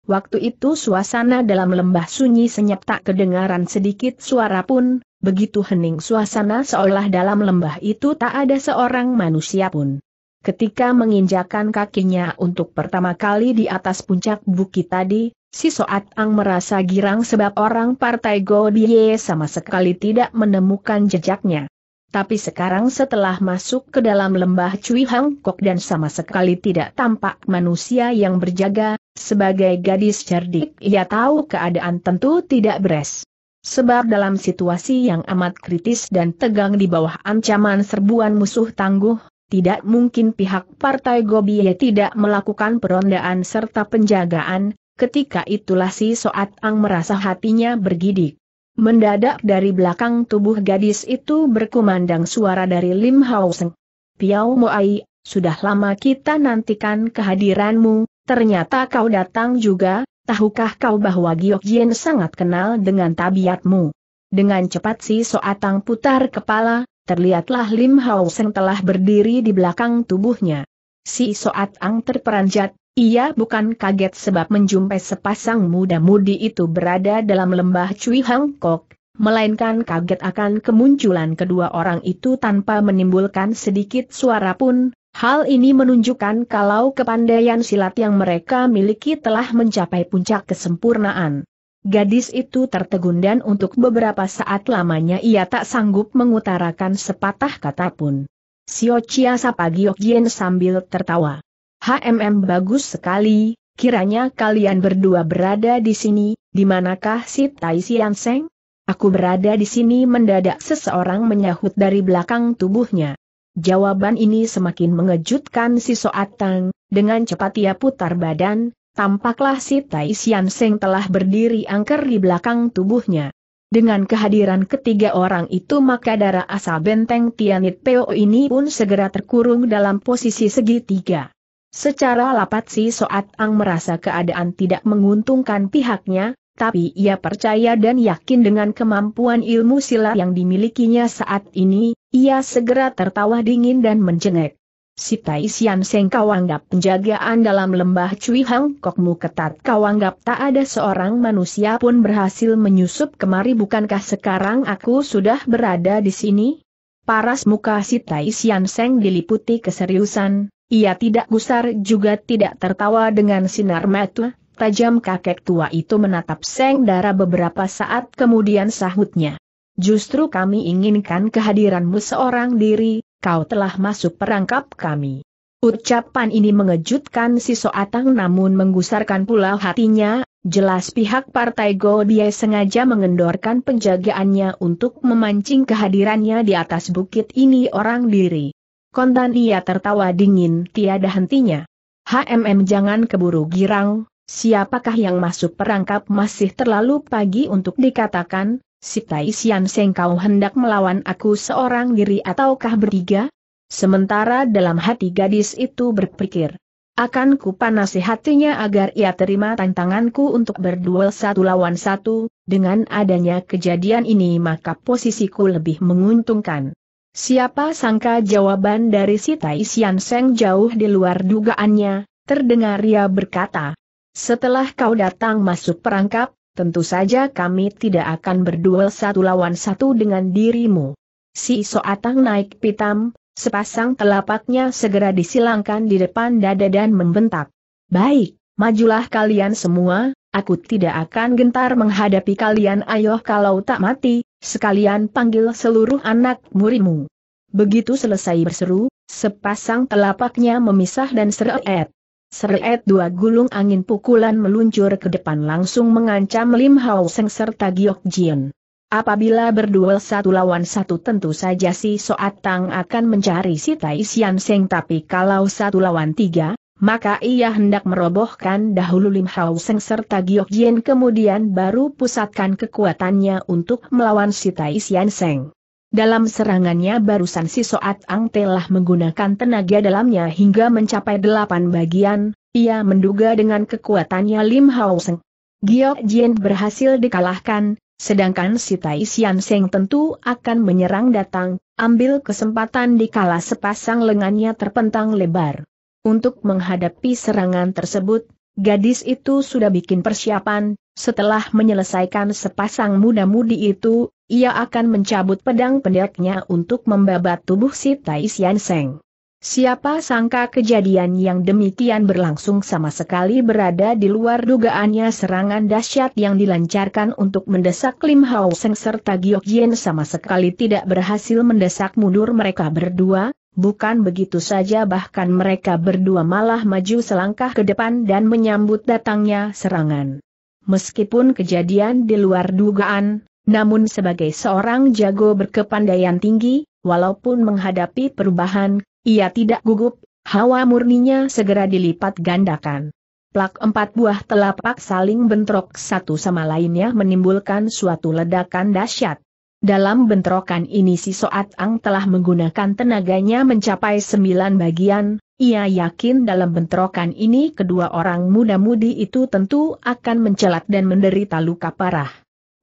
Waktu itu suasana dalam lembah sunyi senyap tak kedengaran sedikit suara pun, begitu hening suasana seolah dalam lembah itu tak ada seorang manusia pun. Ketika menginjakan kakinya untuk pertama kali di atas puncak bukit tadi, si Soat Ang merasa girang sebab orang partai Godie sama sekali tidak menemukan jejaknya. Tapi sekarang setelah masuk ke dalam lembah Cui Hang Kok dan sama sekali tidak tampak manusia yang berjaga, sebagai gadis cerdik ia tahu keadaan tentu tidak beres. Sebab dalam situasi yang amat kritis dan tegang di bawah ancaman serbuan musuh tangguh, tidak mungkin pihak Partai Gobiye tidak melakukan perondaan serta penjagaan, ketika itulah si Soat Ang merasa hatinya bergidik. Mendadak dari belakang tubuh gadis itu berkumandang suara dari Lim Hao Seng. Piao Moai, sudah lama kita nantikan kehadiranmu, ternyata kau datang juga, tahukah kau bahwa Giok Jien sangat kenal dengan tabiatmu. Dengan cepat si Soatang putar kepala, terlihatlah Lim Hao Seng telah berdiri di belakang tubuhnya. Si Soatang terperanjat, ia bukan kaget sebab menjumpai sepasang muda-mudi itu berada dalam lembah Cui Hang Kok, melainkan kaget akan kemunculan kedua orang itu tanpa menimbulkan sedikit suara pun. Hal ini menunjukkan kalau kepandaian silat yang mereka miliki telah mencapai puncak kesempurnaan. Gadis itu tertegun dan untuk beberapa saat lamanya ia tak sanggup mengutarakan sepatah kata pun. Sio Chia sapa Jien sambil tertawa. HMM bagus sekali, kiranya kalian berdua berada di sini, di manakah si Tai Sian Seng? Aku berada di sini mendadak seseorang menyahut dari belakang tubuhnya. Jawaban ini semakin mengejutkan si Soatang, dengan cepat ia putar badan, tampaklah si Tai Sian Seng telah berdiri angker di belakang tubuhnya. Dengan kehadiran ketiga orang itu maka darah asal benteng Tianit Peo ini pun segera terkurung dalam posisi segitiga. Secara lapat si Soat Ang merasa keadaan tidak menguntungkan pihaknya, tapi ia percaya dan yakin dengan kemampuan ilmu silat yang dimilikinya saat ini, ia segera tertawa dingin dan mencengek. Si Tai Sian Seng kau anggap penjagaan dalam lembah Cui Hang Kokmu ketat kau anggap tak ada seorang manusia pun berhasil menyusup kemari bukankah sekarang aku sudah berada di sini? Paras muka si Tai Sian Seng diliputi keseriusan, ia tidak gusar juga tidak tertawa dengan sinar mata, tajam kakek tua itu menatap Seng darah beberapa saat kemudian sahutnya. Justru kami inginkan kehadiranmu seorang diri, kau telah masuk perangkap kami. Ucapan ini mengejutkan si Soatang namun menggusarkan pula hatinya, jelas pihak partai Gobiai sengaja mengendorkan penjagaannya untuk memancing kehadirannya di atas bukit ini orang diri kontan ia tertawa dingin tiada hentinya. HMM jangan keburu girang, siapakah yang masuk perangkap masih terlalu pagi untuk dikatakan, si Tai Sian Seng kau hendak melawan aku seorang diri ataukah bertiga? Sementara dalam hati gadis itu berpikir, akan ku panasi hatinya agar ia terima tantanganku untuk berduel satu lawan satu, dengan adanya kejadian ini maka posisiku lebih menguntungkan. Siapa sangka jawaban dari si Tai Sian Seng jauh di luar dugaannya, terdengar ia berkata. Setelah kau datang masuk perangkap, tentu saja kami tidak akan berduel satu lawan satu dengan dirimu. Si Soatang naik pitam, sepasang telapaknya segera disilangkan di depan dada dan membentak. Baik, majulah kalian semua, Aku tidak akan gentar menghadapi kalian ayoh kalau tak mati, sekalian panggil seluruh anak murimu. Begitu selesai berseru, sepasang telapaknya memisah dan seret. Seret dua gulung angin pukulan meluncur ke depan langsung mengancam Lim Hao Seng serta Giok Jin. Apabila berduel satu lawan satu tentu saja si Soat Tang akan mencari si Tai Sian Seng tapi kalau satu lawan tiga, maka ia hendak merobohkan dahulu Lim Hau Seng serta Giok Jien kemudian baru pusatkan kekuatannya untuk melawan si Tai Sian Seng. Dalam serangannya barusan si Soat Ang telah menggunakan tenaga dalamnya hingga mencapai delapan bagian, ia menduga dengan kekuatannya Lim Hau Seng. Giok Jien berhasil dikalahkan, sedangkan si Tai Sian Seng tentu akan menyerang datang, ambil kesempatan dikala sepasang lengannya terpentang lebar. Untuk menghadapi serangan tersebut, gadis itu sudah bikin persiapan, setelah menyelesaikan sepasang muda-mudi itu, ia akan mencabut pedang pendeknya untuk membabat tubuh si Tai Seng. Siapa sangka kejadian yang demikian berlangsung sama sekali berada di luar dugaannya serangan dahsyat yang dilancarkan untuk mendesak Lim Hao Seng serta Giok Yen sama sekali tidak berhasil mendesak mundur mereka berdua, bukan begitu saja bahkan mereka berdua malah maju selangkah ke depan dan menyambut datangnya serangan. Meskipun kejadian di luar dugaan, namun sebagai seorang jago berkepandaian tinggi, walaupun menghadapi perubahan, ia tidak gugup, hawa murninya segera dilipat gandakan. Plak empat buah telapak saling bentrok satu sama lainnya menimbulkan suatu ledakan dahsyat. Dalam bentrokan ini si Soat Ang telah menggunakan tenaganya mencapai sembilan bagian, ia yakin dalam bentrokan ini kedua orang muda-mudi itu tentu akan mencelat dan menderita luka parah.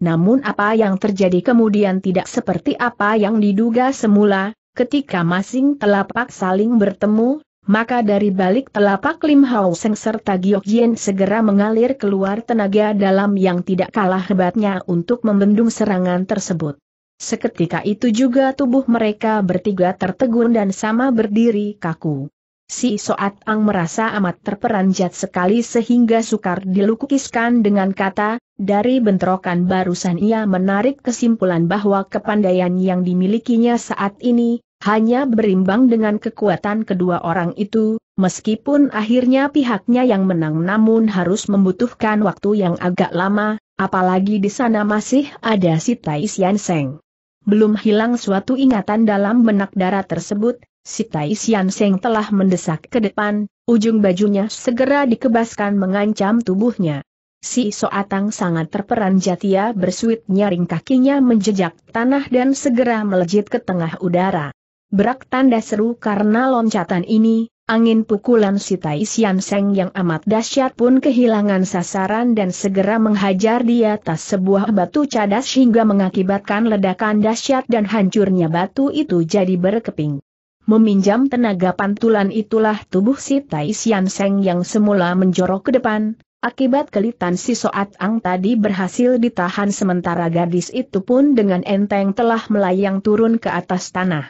Namun apa yang terjadi kemudian tidak seperti apa yang diduga semula, ketika masing telapak saling bertemu, maka dari balik telapak Lim Hao Seng serta Giok Jin segera mengalir keluar tenaga dalam yang tidak kalah hebatnya untuk membendung serangan tersebut. Seketika itu juga tubuh mereka bertiga tertegun dan sama berdiri kaku. Si Soat Ang merasa amat terperanjat sekali sehingga sukar dilukiskan dengan kata, dari bentrokan barusan ia menarik kesimpulan bahwa kepandaian yang dimilikinya saat ini, hanya berimbang dengan kekuatan kedua orang itu, meskipun akhirnya pihaknya yang menang namun harus membutuhkan waktu yang agak lama, apalagi di sana masih ada si Tai Sian Seng belum hilang suatu ingatan dalam benak darah tersebut, si Tai Sian Seng telah mendesak ke depan, ujung bajunya segera dikebaskan mengancam tubuhnya. Si Soatang sangat terperanjat ia bersuit nyaring kakinya menjejak tanah dan segera melejit ke tengah udara. Berak tanda seru karena loncatan ini, Angin pukulan si Tai Sian Seng yang amat dahsyat pun kehilangan sasaran dan segera menghajar di atas sebuah batu cadas hingga mengakibatkan ledakan dahsyat dan hancurnya batu itu jadi berkeping. Meminjam tenaga pantulan itulah tubuh si Tai Sian Seng yang semula menjorok ke depan, akibat kelitan si Soat Ang tadi berhasil ditahan sementara gadis itu pun dengan enteng telah melayang turun ke atas tanah.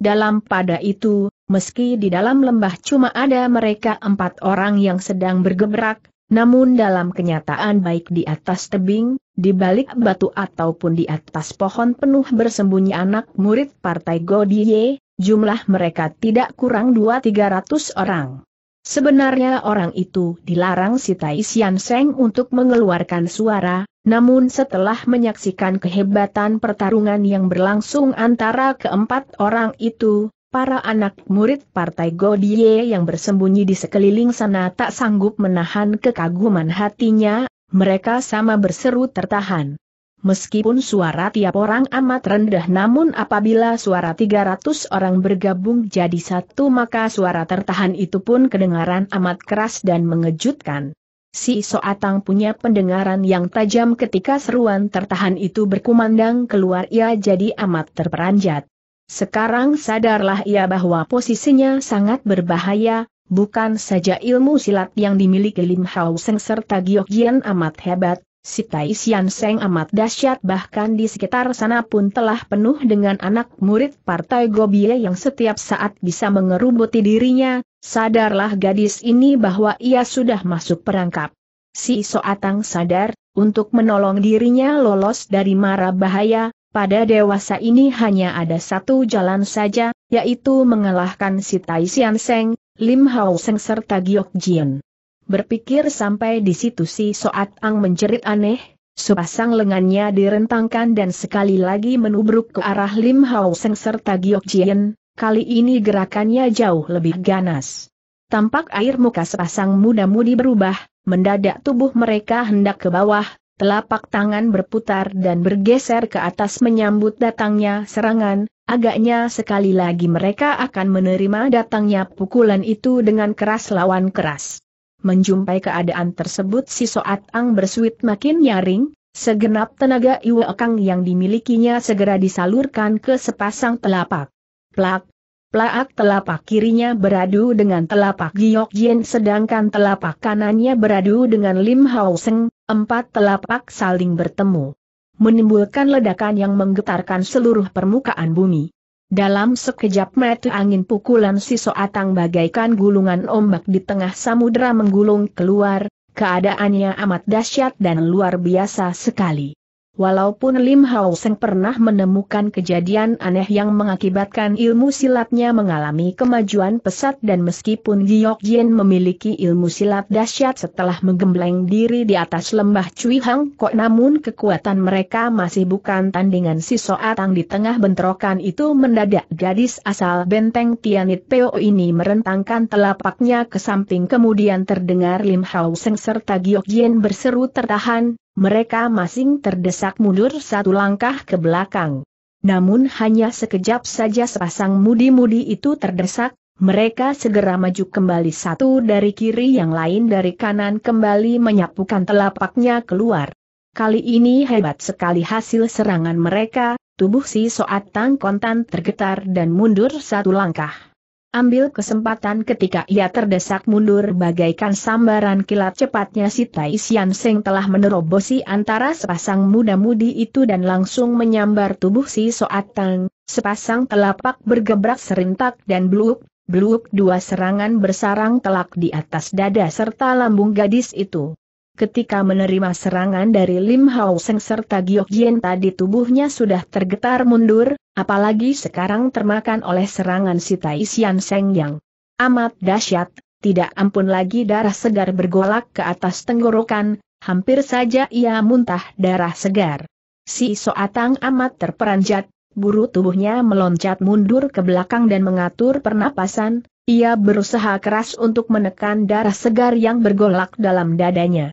Dalam pada itu, meski di dalam lembah cuma ada mereka empat orang yang sedang bergebrak, namun dalam kenyataan baik di atas tebing, di balik batu ataupun di atas pohon penuh bersembunyi anak murid partai Godie, jumlah mereka tidak kurang 2-300 orang. Sebenarnya orang itu dilarang si Tai Seng untuk mengeluarkan suara, namun setelah menyaksikan kehebatan pertarungan yang berlangsung antara keempat orang itu, Para anak murid partai Godie yang bersembunyi di sekeliling sana tak sanggup menahan kekaguman hatinya, mereka sama berseru tertahan. Meskipun suara tiap orang amat rendah namun apabila suara 300 orang bergabung jadi satu maka suara tertahan itu pun kedengaran amat keras dan mengejutkan. Si Soatang punya pendengaran yang tajam ketika seruan tertahan itu berkumandang keluar ia jadi amat terperanjat. Sekarang sadarlah ia bahwa posisinya sangat berbahaya, bukan saja ilmu silat yang dimiliki Lim Hao Seng serta Giok Jian amat hebat, Si Tai Sian Seng amat dahsyat bahkan di sekitar sana pun telah penuh dengan anak murid partai Gobie yang setiap saat bisa mengerubuti dirinya, sadarlah gadis ini bahwa ia sudah masuk perangkap. Si Soatang sadar, untuk menolong dirinya lolos dari mara bahaya, pada dewasa ini hanya ada satu jalan saja, yaitu mengalahkan si Tai Sian Seng, Lim Hao Seng serta Giok Jian. Berpikir sampai di situ si Soat Ang menjerit aneh, sepasang lengannya direntangkan dan sekali lagi menubruk ke arah Lim Hao Seng serta Giok Jian, kali ini gerakannya jauh lebih ganas. Tampak air muka sepasang muda-mudi berubah, mendadak tubuh mereka hendak ke bawah, telapak tangan berputar dan bergeser ke atas menyambut datangnya serangan, agaknya sekali lagi mereka akan menerima datangnya pukulan itu dengan keras lawan keras. Menjumpai keadaan tersebut si Soat Ang bersuit makin nyaring, segenap tenaga Iwe Kang yang dimilikinya segera disalurkan ke sepasang telapak. Plak, Plaak telapak kirinya beradu dengan telapak Giok Jin sedangkan telapak kanannya beradu dengan Lim Hao Seng, empat telapak saling bertemu. Menimbulkan ledakan yang menggetarkan seluruh permukaan bumi. Dalam sekejap mata angin pukulan si Soatang bagaikan gulungan ombak di tengah samudera menggulung keluar, keadaannya amat dahsyat dan luar biasa sekali. Walaupun Lim Hao Seng pernah menemukan kejadian aneh yang mengakibatkan ilmu silatnya mengalami kemajuan pesat dan meskipun Giok Jin memiliki ilmu silat dahsyat setelah menggembleng diri di atas lembah Cui Hang Kok namun kekuatan mereka masih bukan tandingan si Soatang di tengah bentrokan itu mendadak gadis asal benteng Tianit Peo ini merentangkan telapaknya ke samping kemudian terdengar Lim Hao Seng serta Giok Jin berseru tertahan, mereka masing terdesak mundur satu langkah ke belakang. Namun hanya sekejap saja sepasang mudi-mudi itu terdesak, mereka segera maju kembali satu dari kiri yang lain dari kanan kembali menyapukan telapaknya keluar. Kali ini hebat sekali hasil serangan mereka, tubuh si Soat Tang Kontan tergetar dan mundur satu langkah. Ambil kesempatan ketika ia terdesak mundur bagaikan sambaran kilat cepatnya si Tai Sian Seng telah menerobosi antara sepasang muda-mudi itu dan langsung menyambar tubuh si Soat Tang, sepasang telapak bergebrak serintak dan bluk-bluk dua serangan bersarang telak di atas dada serta lambung gadis itu. Ketika menerima serangan dari Lim Hao Seng serta Giok Jien tadi tubuhnya sudah tergetar mundur, apalagi sekarang termakan oleh serangan si Tai Sian Seng yang amat dahsyat, tidak ampun lagi darah segar bergolak ke atas tenggorokan, hampir saja ia muntah darah segar. Si Soatang amat terperanjat, buru tubuhnya meloncat mundur ke belakang dan mengatur pernapasan, ia berusaha keras untuk menekan darah segar yang bergolak dalam dadanya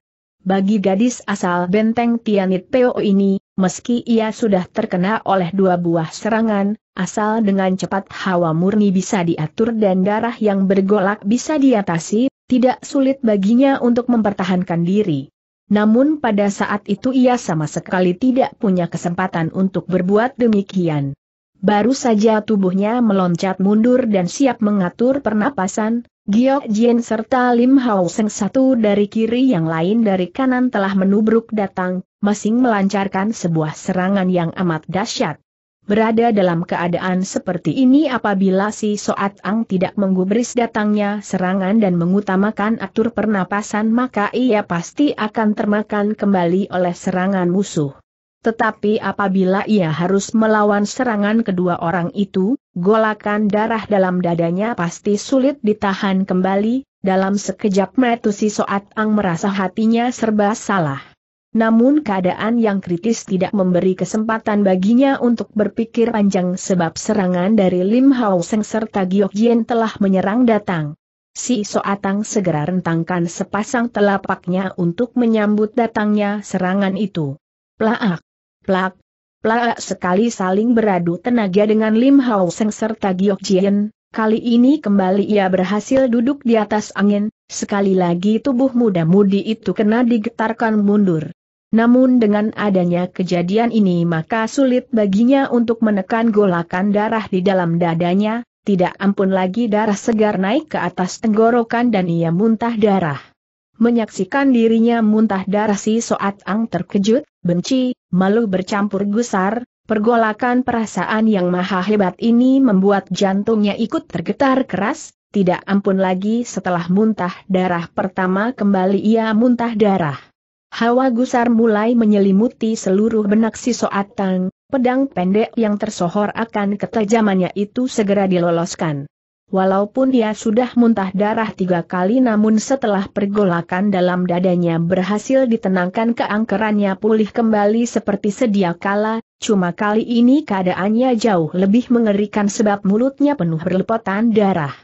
bagi gadis asal benteng Tianit Peo ini, meski ia sudah terkena oleh dua buah serangan, asal dengan cepat hawa murni bisa diatur dan darah yang bergolak bisa diatasi, tidak sulit baginya untuk mempertahankan diri. Namun pada saat itu ia sama sekali tidak punya kesempatan untuk berbuat demikian. Baru saja tubuhnya meloncat mundur dan siap mengatur pernapasan, Giok Jin serta Lim Hao Seng satu dari kiri yang lain dari kanan telah menubruk datang, masing melancarkan sebuah serangan yang amat dahsyat. Berada dalam keadaan seperti ini apabila si Soat Ang tidak menggubris datangnya serangan dan mengutamakan atur pernapasan maka ia pasti akan termakan kembali oleh serangan musuh. Tetapi apabila ia harus melawan serangan kedua orang itu, golakan darah dalam dadanya pasti sulit ditahan kembali, dalam sekejap mata si Soat Ang merasa hatinya serba salah. Namun keadaan yang kritis tidak memberi kesempatan baginya untuk berpikir panjang sebab serangan dari Lim Hao Seng serta Giok Jien telah menyerang datang. Si Soatang segera rentangkan sepasang telapaknya untuk menyambut datangnya serangan itu. Plaak! Plak, plak sekali saling beradu tenaga dengan Lim Hao Seng serta Giok Jian. Kali ini kembali ia berhasil duduk di atas angin, sekali lagi tubuh muda-mudi itu kena digetarkan mundur. Namun dengan adanya kejadian ini maka sulit baginya untuk menekan golakan darah di dalam dadanya, tidak ampun lagi darah segar naik ke atas tenggorokan dan ia muntah darah. Menyaksikan dirinya muntah darah si Soat Ang terkejut, benci, malu bercampur gusar, pergolakan perasaan yang maha hebat ini membuat jantungnya ikut tergetar keras, tidak ampun lagi setelah muntah darah pertama kembali ia muntah darah. Hawa gusar mulai menyelimuti seluruh benak si Soat Ang, pedang pendek yang tersohor akan ketajamannya itu segera diloloskan. Walaupun dia sudah muntah darah tiga kali namun setelah pergolakan dalam dadanya berhasil ditenangkan keangkerannya pulih kembali seperti sedia kala, cuma kali ini keadaannya jauh lebih mengerikan sebab mulutnya penuh berlepotan darah.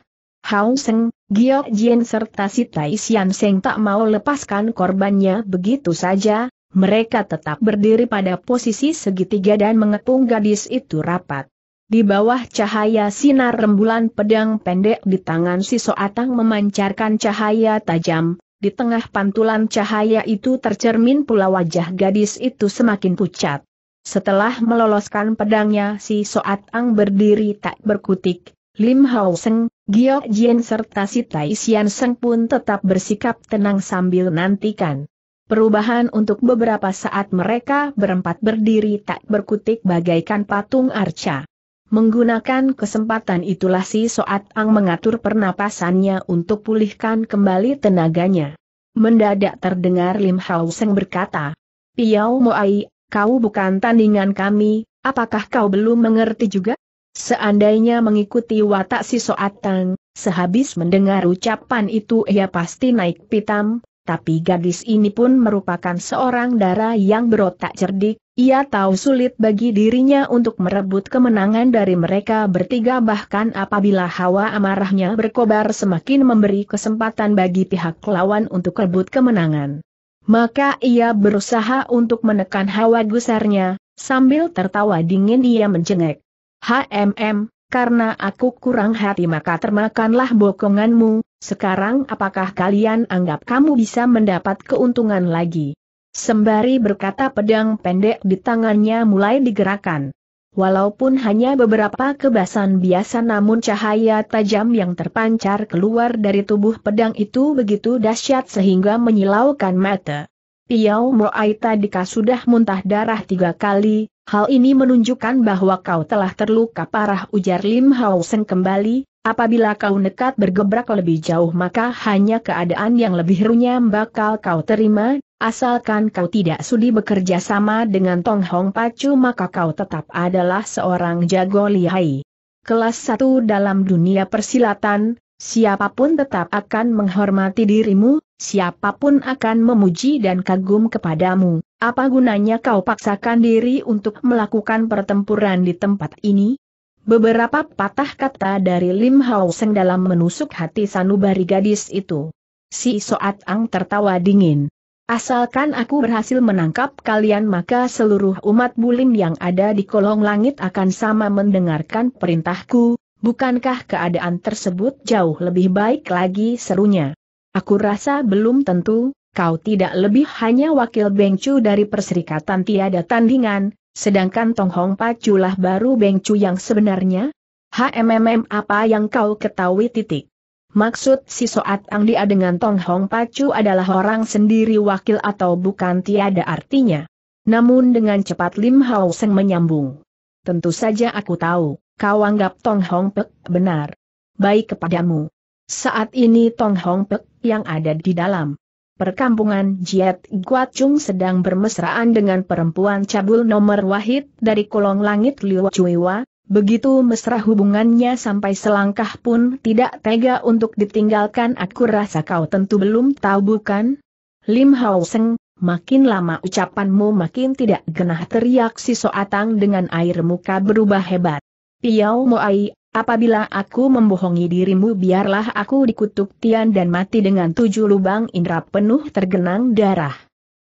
Hao Seng, Gio Jien serta si Tai Sian Seng tak mau lepaskan korbannya begitu saja, mereka tetap berdiri pada posisi segitiga dan mengepung gadis itu rapat. Di bawah cahaya sinar rembulan pedang pendek di tangan si Soatang memancarkan cahaya tajam, di tengah pantulan cahaya itu tercermin pula wajah gadis itu semakin pucat. Setelah meloloskan pedangnya si Soatang berdiri tak berkutik, Lim Hao Seng, Gio Jien serta si Tai Sian Seng pun tetap bersikap tenang sambil nantikan. Perubahan untuk beberapa saat mereka berempat berdiri tak berkutik bagaikan patung arca. Menggunakan kesempatan itulah si Soat Ang mengatur pernapasannya untuk pulihkan kembali tenaganya. Mendadak terdengar Lim Hao Seng berkata, Piao Moai, kau bukan tandingan kami, apakah kau belum mengerti juga? Seandainya mengikuti watak si Soat Ang, sehabis mendengar ucapan itu ia pasti naik pitam, tapi gadis ini pun merupakan seorang dara yang berotak cerdik, ia tahu sulit bagi dirinya untuk merebut kemenangan dari mereka bertiga bahkan apabila hawa amarahnya berkobar semakin memberi kesempatan bagi pihak lawan untuk rebut kemenangan. Maka ia berusaha untuk menekan hawa gusarnya, sambil tertawa dingin ia menjengek. HMM, karena aku kurang hati maka termakanlah bokonganmu, sekarang apakah kalian anggap kamu bisa mendapat keuntungan lagi? Sembari berkata pedang pendek di tangannya mulai digerakkan. Walaupun hanya beberapa kebasan biasa namun cahaya tajam yang terpancar keluar dari tubuh pedang itu begitu dahsyat sehingga menyilaukan mata. Piau Moaita Tadika sudah muntah darah tiga kali, hal ini menunjukkan bahwa kau telah terluka parah ujar Lim Hao kembali, Apabila kau nekat bergebrak lebih jauh maka hanya keadaan yang lebih runyam bakal kau terima, asalkan kau tidak sudi bekerja sama dengan Tong Hong Pacu maka kau tetap adalah seorang jago lihai. Kelas 1 dalam dunia persilatan, siapapun tetap akan menghormati dirimu, siapapun akan memuji dan kagum kepadamu. Apa gunanya kau paksakan diri untuk melakukan pertempuran di tempat ini? Beberapa patah kata dari Lim Hao Seng dalam menusuk hati sanubari gadis itu. Si Soat Ang tertawa dingin. Asalkan aku berhasil menangkap kalian maka seluruh umat bulim yang ada di kolong langit akan sama mendengarkan perintahku, bukankah keadaan tersebut jauh lebih baik lagi serunya? Aku rasa belum tentu, kau tidak lebih hanya wakil bengcu dari perserikatan tiada tandingan, Sedangkan Tong Hong Paculah baru Beng Cu yang sebenarnya? HMMM apa yang kau ketahui titik? Maksud si Soat Ang dia dengan Tong Hong Pacu adalah orang sendiri wakil atau bukan tiada artinya. Namun dengan cepat Lim Hao Seng menyambung. Tentu saja aku tahu, kau anggap Tong Hong Pek benar. Baik kepadamu. Saat ini Tong Hong Pek yang ada di dalam perkampungan Jiet Chung sedang bermesraan dengan perempuan cabul nomor wahid dari kolong langit Liu Chuiwa. begitu mesra hubungannya sampai selangkah pun tidak tega untuk ditinggalkan aku rasa kau tentu belum tahu bukan? Lim Hao Seng, makin lama ucapanmu makin tidak genah teriak si Soatang dengan air muka berubah hebat. Piao Moai, Apabila aku membohongi dirimu biarlah aku dikutuk tian dan mati dengan tujuh lubang indera penuh tergenang darah.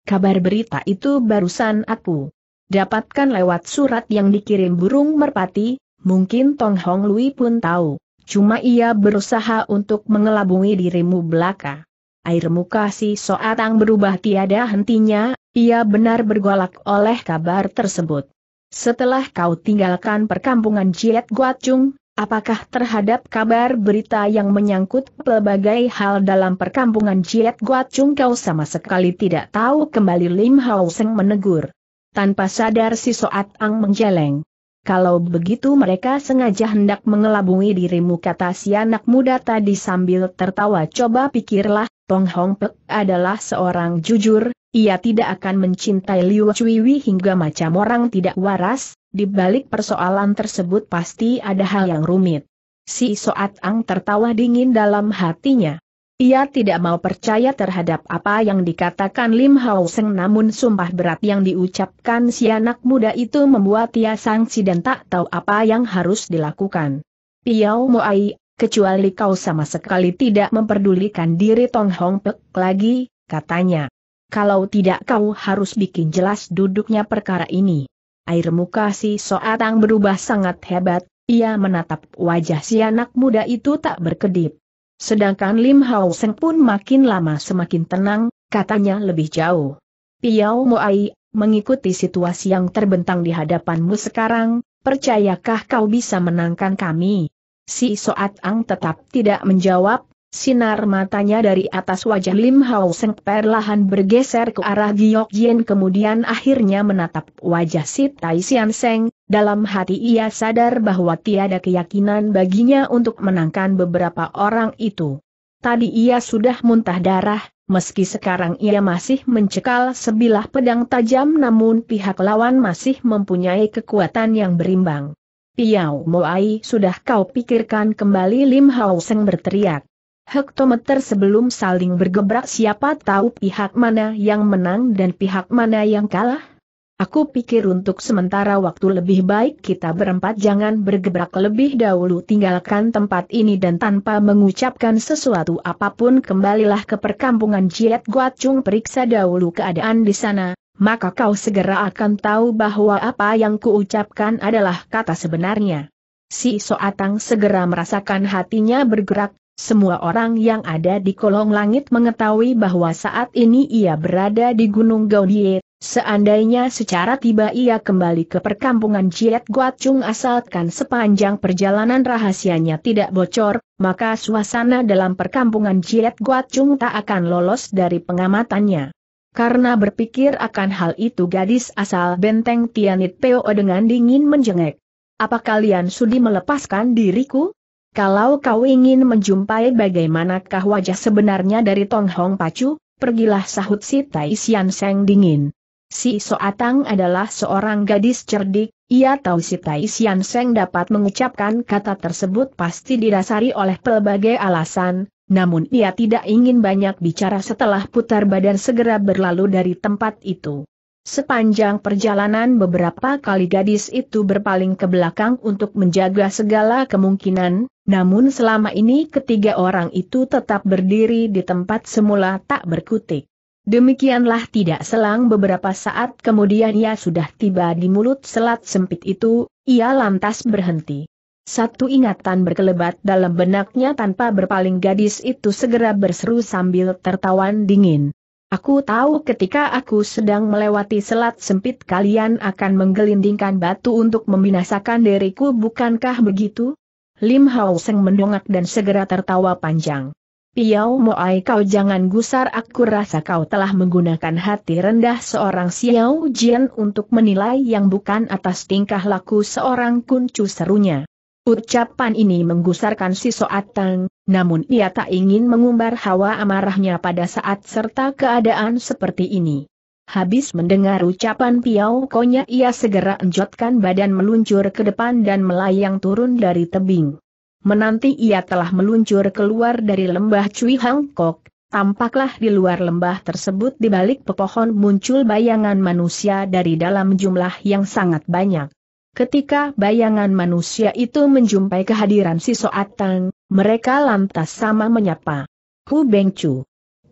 Kabar berita itu barusan aku dapatkan lewat surat yang dikirim burung merpati, mungkin Tong Hong Lui pun tahu, cuma ia berusaha untuk mengelabui dirimu belaka. Air muka si Soatang berubah tiada hentinya, ia benar bergolak oleh kabar tersebut. Setelah kau tinggalkan perkampungan Jiet Guacung, Apakah terhadap kabar berita yang menyangkut pelbagai hal dalam perkampungan Jiet Chung kau sama sekali tidak tahu kembali Lim Hao Seng menegur. Tanpa sadar si Soat Ang menjeleng. Kalau begitu mereka sengaja hendak mengelabui dirimu kata si anak muda tadi sambil tertawa coba pikirlah, Tong Hong Pek adalah seorang jujur, ia tidak akan mencintai Liu Chui hingga macam orang tidak waras, di balik persoalan tersebut pasti ada hal yang rumit. Si Soat Ang tertawa dingin dalam hatinya. Ia tidak mau percaya terhadap apa yang dikatakan Lim Hao Seng namun sumpah berat yang diucapkan si anak muda itu membuat ia sangsi dan tak tahu apa yang harus dilakukan. Piao Moai, kecuali kau sama sekali tidak memperdulikan diri Tong Hong Pek lagi, katanya. Kalau tidak kau harus bikin jelas duduknya perkara ini air muka si Soatang berubah sangat hebat, ia menatap wajah si anak muda itu tak berkedip. Sedangkan Lim Hao Seng pun makin lama semakin tenang, katanya lebih jauh. Piao Moai, mengikuti situasi yang terbentang di hadapanmu sekarang, percayakah kau bisa menangkan kami? Si Soatang tetap tidak menjawab, Sinar matanya dari atas wajah Lim Hao Seng perlahan bergeser ke arah Giok Jin kemudian akhirnya menatap wajah si Tai Sian Seng, dalam hati ia sadar bahwa tiada keyakinan baginya untuk menangkan beberapa orang itu. Tadi ia sudah muntah darah, meski sekarang ia masih mencekal sebilah pedang tajam namun pihak lawan masih mempunyai kekuatan yang berimbang. Piao Moai sudah kau pikirkan kembali Lim Hao Seng berteriak hektometer sebelum saling bergebrak siapa tahu pihak mana yang menang dan pihak mana yang kalah? Aku pikir untuk sementara waktu lebih baik kita berempat jangan bergebrak lebih dahulu tinggalkan tempat ini dan tanpa mengucapkan sesuatu apapun kembalilah ke perkampungan Jiet Guacung periksa dahulu keadaan di sana, maka kau segera akan tahu bahwa apa yang kuucapkan adalah kata sebenarnya. Si Soatang segera merasakan hatinya bergerak, semua orang yang ada di kolong langit mengetahui bahwa saat ini ia berada di Gunung Gaudie, seandainya secara tiba ia kembali ke perkampungan Ciet Guacung asalkan sepanjang perjalanan rahasianya tidak bocor, maka suasana dalam perkampungan Ciet Guacung tak akan lolos dari pengamatannya. Karena berpikir akan hal itu gadis asal benteng Tianit Peo dengan dingin menjengek. Apa kalian sudi melepaskan diriku? Kalau kau ingin menjumpai bagaimanakah wajah sebenarnya dari Tong Hong Pacu, pergilah sahut si Tai Sian Seng dingin. Si Soatang adalah seorang gadis cerdik, ia tahu si Tai Sian Seng dapat mengucapkan kata tersebut pasti didasari oleh pelbagai alasan, namun ia tidak ingin banyak bicara setelah putar badan segera berlalu dari tempat itu. Sepanjang perjalanan beberapa kali gadis itu berpaling ke belakang untuk menjaga segala kemungkinan, namun selama ini ketiga orang itu tetap berdiri di tempat semula tak berkutik. Demikianlah tidak selang beberapa saat kemudian ia sudah tiba di mulut selat sempit itu, ia lantas berhenti. Satu ingatan berkelebat dalam benaknya tanpa berpaling gadis itu segera berseru sambil tertawan dingin. Aku tahu ketika aku sedang melewati selat sempit kalian akan menggelindingkan batu untuk membinasakan diriku bukankah begitu? Lim Hao Seng mendongak dan segera tertawa panjang. Piau Moai kau jangan gusar aku rasa kau telah menggunakan hati rendah seorang Xiao Jian untuk menilai yang bukan atas tingkah laku seorang kuncu serunya. Ucapan ini menggusarkan si Soatang, namun ia tak ingin mengumbar hawa amarahnya pada saat serta keadaan seperti ini. Habis mendengar ucapan Piau Konya ia segera enjotkan badan meluncur ke depan dan melayang turun dari tebing. Menanti ia telah meluncur keluar dari lembah Cui Hangkok, tampaklah di luar lembah tersebut di balik pepohon muncul bayangan manusia dari dalam jumlah yang sangat banyak. Ketika bayangan manusia itu menjumpai kehadiran si Soatang, mereka lantas sama menyapa. Hu Bengcu.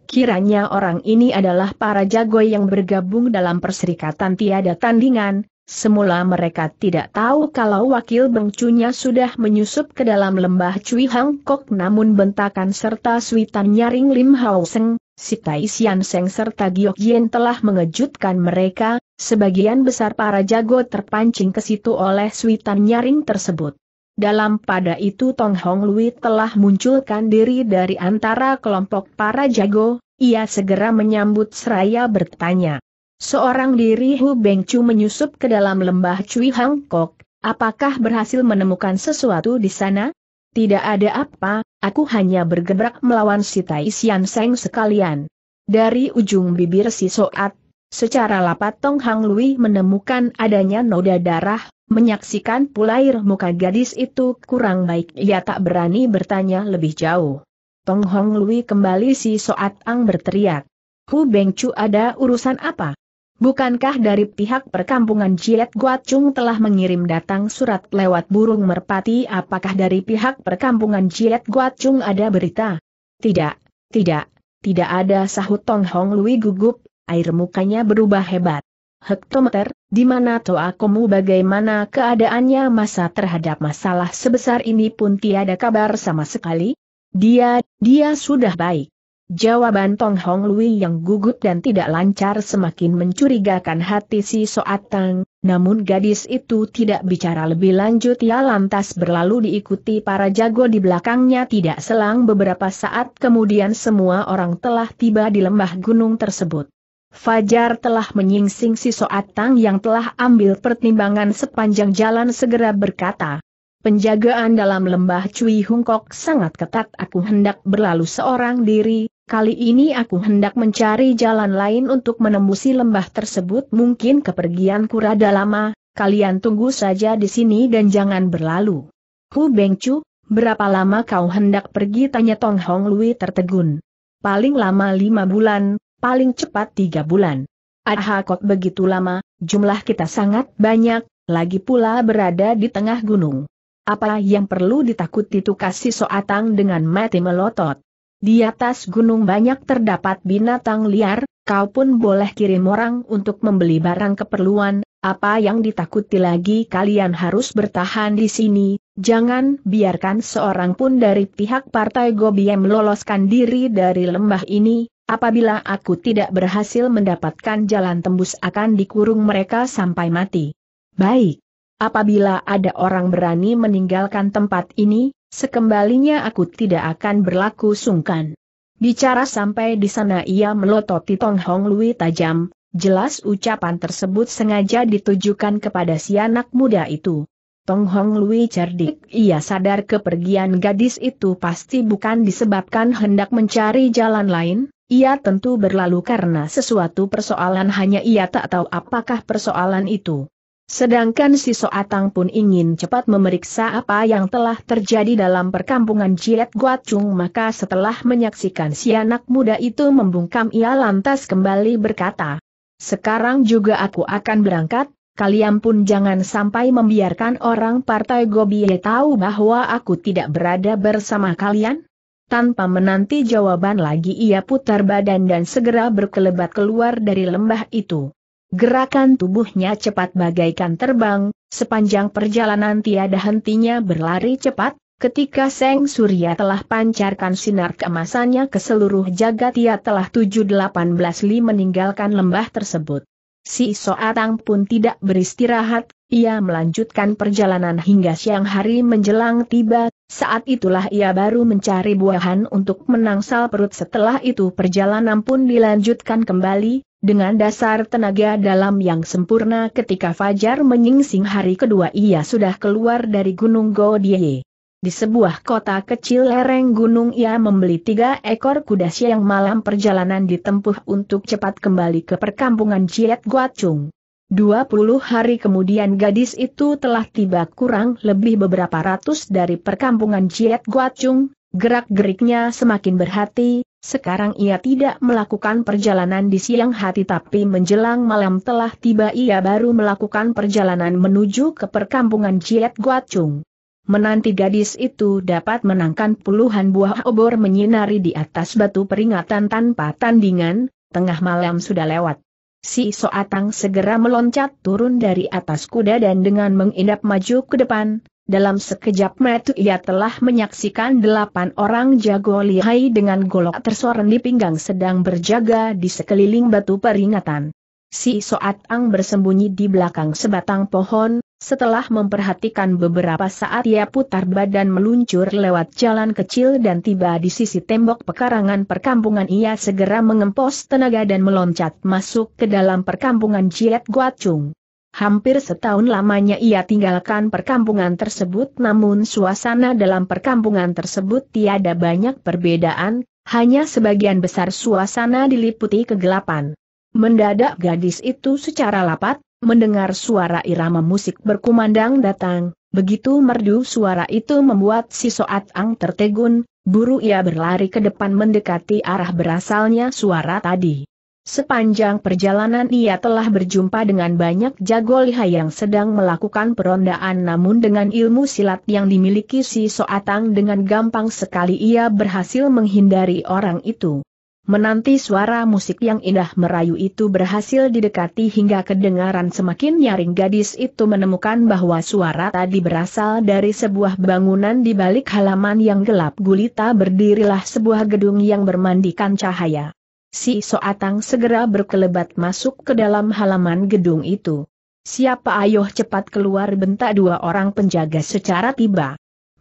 Kiranya orang ini adalah para jago yang bergabung dalam perserikatan tiada tandingan, semula mereka tidak tahu kalau wakil Bengcunya sudah menyusup ke dalam lembah Cui Hangkok namun bentakan serta suitan nyaring Lim Hao Seng, si Tai Sian Seng serta Giok Yen telah mengejutkan mereka, sebagian besar para jago terpancing ke situ oleh suitan nyaring tersebut. Dalam pada itu Tong Hong Lui telah munculkan diri dari antara kelompok para jago, ia segera menyambut seraya bertanya. Seorang diri Hu Beng Chu menyusup ke dalam lembah Cui Hang Kok, apakah berhasil menemukan sesuatu di sana? Tidak ada apa, aku hanya bergerak melawan si Tai Sian Seng sekalian. Dari ujung bibir si Soat, secara lapat Tong Hang Lui menemukan adanya noda darah, menyaksikan pulair muka gadis itu kurang baik ia tak berani bertanya lebih jauh. Tong Hong Lui kembali si Soat Ang berteriak. Hu Beng Chu ada urusan apa? Bukankah dari pihak perkampungan Jiet Guacung telah mengirim datang surat lewat burung merpati apakah dari pihak perkampungan Jiet Guacung ada berita? Tidak, tidak, tidak ada sahut Tong Hong Lui gugup, air mukanya berubah hebat. Hektometer, di mana toakomu bagaimana keadaannya masa terhadap masalah sebesar ini pun tiada kabar sama sekali? Dia, dia sudah baik. Jawaban Tong Hong Lui yang gugup dan tidak lancar semakin mencurigakan hati si Soat Tang, namun gadis itu tidak bicara lebih lanjut ia lantas berlalu diikuti para jago di belakangnya tidak selang beberapa saat kemudian semua orang telah tiba di lembah gunung tersebut. Fajar telah menyingsing si Soat Tang yang telah ambil pertimbangan sepanjang jalan segera berkata, Penjagaan dalam lembah Cui Hungkok sangat ketat aku hendak berlalu seorang diri, Kali ini aku hendak mencari jalan lain untuk menembusi lembah tersebut mungkin kepergianku rada lama, kalian tunggu saja di sini dan jangan berlalu. Hu Bengcu, berapa lama kau hendak pergi tanya Tong Hong Lui tertegun. Paling lama lima bulan, paling cepat tiga bulan. Aha kok begitu lama, jumlah kita sangat banyak, lagi pula berada di tengah gunung. Apa yang perlu ditakuti Tukasi Soatang dengan mati melotot? Di atas gunung banyak terdapat binatang liar, kau pun boleh kirim orang untuk membeli barang keperluan, apa yang ditakuti lagi kalian harus bertahan di sini, jangan biarkan seorang pun dari pihak partai Gobiem meloloskan diri dari lembah ini, apabila aku tidak berhasil mendapatkan jalan tembus akan dikurung mereka sampai mati. Baik. Apabila ada orang berani meninggalkan tempat ini, sekembalinya aku tidak akan berlaku sungkan. Bicara sampai di sana ia melototi Tong Hong Lui tajam, jelas ucapan tersebut sengaja ditujukan kepada si anak muda itu. Tong Hong Lui cerdik, ia sadar kepergian gadis itu pasti bukan disebabkan hendak mencari jalan lain, ia tentu berlalu karena sesuatu persoalan hanya ia tak tahu apakah persoalan itu. Sedangkan si Soatang pun ingin cepat memeriksa apa yang telah terjadi dalam perkampungan Jiet Guacung maka setelah menyaksikan si anak muda itu membungkam ia lantas kembali berkata, Sekarang juga aku akan berangkat, kalian pun jangan sampai membiarkan orang partai Gobie tahu bahwa aku tidak berada bersama kalian. Tanpa menanti jawaban lagi ia putar badan dan segera berkelebat keluar dari lembah itu. Gerakan tubuhnya cepat bagaikan terbang, sepanjang perjalanan tiada hentinya berlari cepat, ketika Seng Surya telah pancarkan sinar keemasannya ke seluruh jagat ia telah 7-18 li meninggalkan lembah tersebut. Si Soatang pun tidak beristirahat, ia melanjutkan perjalanan hingga siang hari menjelang tiba, saat itulah ia baru mencari buahan untuk menangsal perut setelah itu perjalanan pun dilanjutkan kembali, dengan dasar tenaga dalam yang sempurna ketika Fajar menyingsing hari kedua ia sudah keluar dari Gunung Godie. Di sebuah kota kecil lereng gunung ia membeli tiga ekor kuda siang malam perjalanan ditempuh untuk cepat kembali ke perkampungan Ciet Guacung. 20 hari kemudian gadis itu telah tiba kurang lebih beberapa ratus dari perkampungan Ciet Guacung, gerak-geriknya semakin berhati, sekarang ia tidak melakukan perjalanan di siang hati tapi menjelang malam telah tiba ia baru melakukan perjalanan menuju ke perkampungan Ciet Guacung menanti gadis itu dapat menangkan puluhan buah obor menyinari di atas batu peringatan tanpa tandingan, tengah malam sudah lewat. Si Soatang segera meloncat turun dari atas kuda dan dengan mengindap maju ke depan, dalam sekejap metu ia telah menyaksikan delapan orang jago lihai dengan golok tersorong di pinggang sedang berjaga di sekeliling batu peringatan. Si Soatang bersembunyi di belakang sebatang pohon, setelah memperhatikan beberapa saat ia putar badan meluncur lewat jalan kecil dan tiba di sisi tembok pekarangan perkampungan ia segera mengempos tenaga dan meloncat masuk ke dalam perkampungan Jiet Guacung. Hampir setahun lamanya ia tinggalkan perkampungan tersebut namun suasana dalam perkampungan tersebut tiada banyak perbedaan, hanya sebagian besar suasana diliputi kegelapan. Mendadak gadis itu secara lapat, Mendengar suara irama musik berkumandang datang, begitu merdu suara itu membuat si Soat Ang tertegun, buru ia berlari ke depan mendekati arah berasalnya suara tadi. Sepanjang perjalanan ia telah berjumpa dengan banyak jago lihai yang sedang melakukan perondaan namun dengan ilmu silat yang dimiliki si Soatang dengan gampang sekali ia berhasil menghindari orang itu. Menanti suara musik yang indah merayu itu berhasil didekati hingga kedengaran semakin nyaring gadis itu menemukan bahwa suara tadi berasal dari sebuah bangunan di balik halaman yang gelap gulita berdirilah sebuah gedung yang bermandikan cahaya. Si Soatang segera berkelebat masuk ke dalam halaman gedung itu. Siapa ayoh cepat keluar bentak dua orang penjaga secara tiba.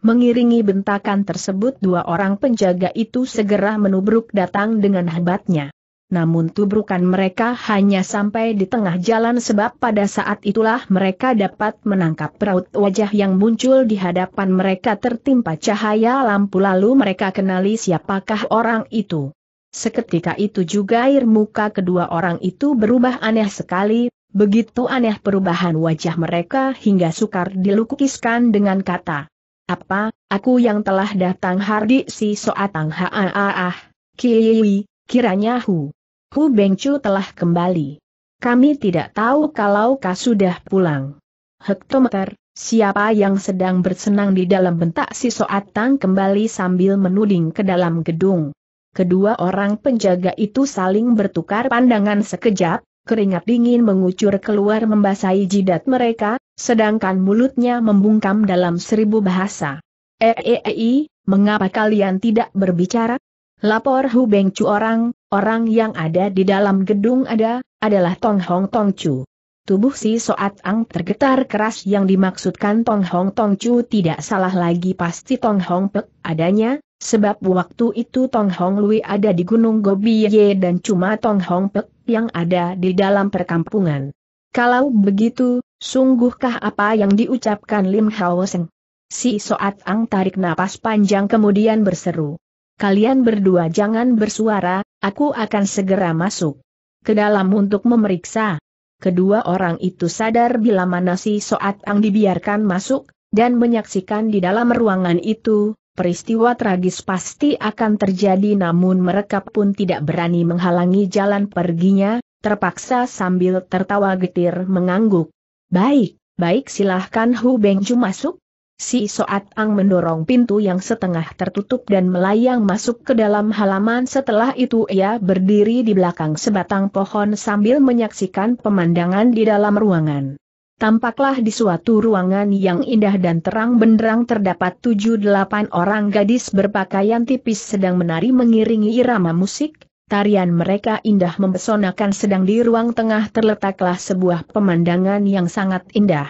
Mengiringi bentakan tersebut dua orang penjaga itu segera menubruk datang dengan hebatnya. Namun tubrukan mereka hanya sampai di tengah jalan sebab pada saat itulah mereka dapat menangkap peraut wajah yang muncul di hadapan mereka tertimpa cahaya lampu lalu mereka kenali siapakah orang itu. Seketika itu juga air muka kedua orang itu berubah aneh sekali, begitu aneh perubahan wajah mereka hingga sukar dilukiskan dengan kata. Apa, aku yang telah datang hardi si soatang haaah, kiwi, kiranya Hu. Hu Bengcu telah kembali. Kami tidak tahu kalau kau sudah pulang. Hektometer, siapa yang sedang bersenang di dalam bentak si soatang kembali sambil menuding ke dalam gedung. Kedua orang penjaga itu saling bertukar pandangan sekejap, keringat dingin mengucur keluar membasahi jidat mereka, sedangkan mulutnya membungkam dalam seribu bahasa. Eeei, eh, eh, eh, mengapa kalian tidak berbicara? Lapor Hu Beng Chu orang, orang yang ada di dalam gedung ada, adalah Tong Hong Tong Chu. Tubuh si Soat Ang tergetar keras yang dimaksudkan Tong Hong Tong Chu tidak salah lagi pasti Tong Hong Pek adanya, sebab waktu itu Tong Hong Lui ada di Gunung Gobiye dan cuma Tong Hong Pek yang ada di dalam perkampungan. Kalau begitu, sungguhkah apa yang diucapkan Lim Hao Seng? Si Soat Ang tarik napas panjang kemudian berseru. Kalian berdua jangan bersuara, aku akan segera masuk ke dalam untuk memeriksa. Kedua orang itu sadar bila mana si Soat Ang dibiarkan masuk, dan menyaksikan di dalam ruangan itu, peristiwa tragis pasti akan terjadi namun mereka pun tidak berani menghalangi jalan perginya, terpaksa sambil tertawa getir mengangguk. Baik, baik silahkan Hu Bengju masuk. Si Soat Ang mendorong pintu yang setengah tertutup dan melayang masuk ke dalam halaman setelah itu ia berdiri di belakang sebatang pohon sambil menyaksikan pemandangan di dalam ruangan. Tampaklah di suatu ruangan yang indah dan terang benderang terdapat tujuh delapan orang gadis berpakaian tipis sedang menari mengiringi irama musik, tarian mereka indah mempesonakan sedang di ruang tengah terletaklah sebuah pemandangan yang sangat indah.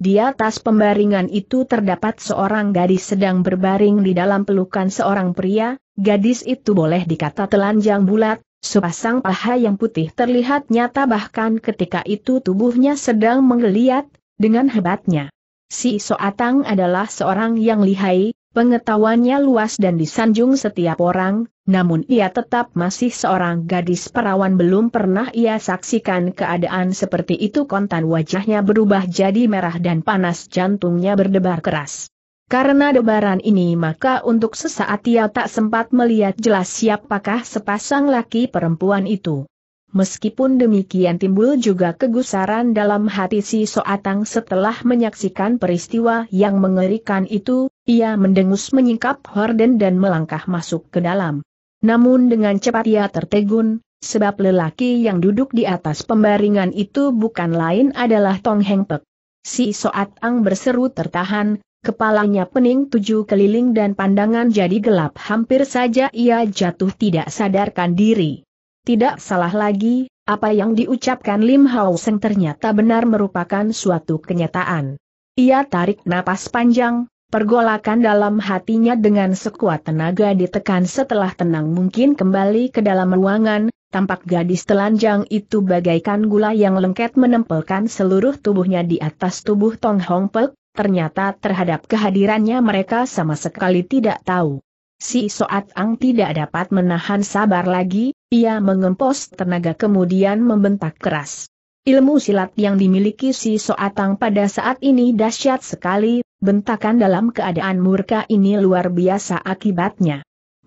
Di atas pembaringan itu terdapat seorang gadis sedang berbaring di dalam pelukan seorang pria, gadis itu boleh dikata telanjang bulat, Sepasang paha yang putih terlihat nyata bahkan ketika itu tubuhnya sedang menggeliat, dengan hebatnya. Si Soatang adalah seorang yang lihai, pengetahuannya luas dan disanjung setiap orang, namun ia tetap masih seorang gadis perawan belum pernah ia saksikan keadaan seperti itu kontan wajahnya berubah jadi merah dan panas jantungnya berdebar keras. Karena debaran ini maka untuk sesaat ia tak sempat melihat jelas siapakah sepasang laki perempuan itu. Meskipun demikian timbul juga kegusaran dalam hati si Soatang setelah menyaksikan peristiwa yang mengerikan itu, ia mendengus menyingkap horden dan melangkah masuk ke dalam. Namun dengan cepat ia tertegun, sebab lelaki yang duduk di atas pembaringan itu bukan lain adalah Tong Heng Pek. Si soatang berseru tertahan, Kepalanya pening tujuh keliling dan pandangan jadi gelap hampir saja ia jatuh tidak sadarkan diri. Tidak salah lagi, apa yang diucapkan Lim Hao Seng ternyata benar merupakan suatu kenyataan. Ia tarik napas panjang, pergolakan dalam hatinya dengan sekuat tenaga ditekan setelah tenang mungkin kembali ke dalam ruangan, tampak gadis telanjang itu bagaikan gula yang lengket menempelkan seluruh tubuhnya di atas tubuh Tong Hong Pek, ternyata terhadap kehadirannya mereka sama sekali tidak tahu. Si Soat Ang tidak dapat menahan sabar lagi, ia mengempos tenaga kemudian membentak keras. Ilmu silat yang dimiliki si Soat Ang pada saat ini dahsyat sekali, bentakan dalam keadaan murka ini luar biasa akibatnya.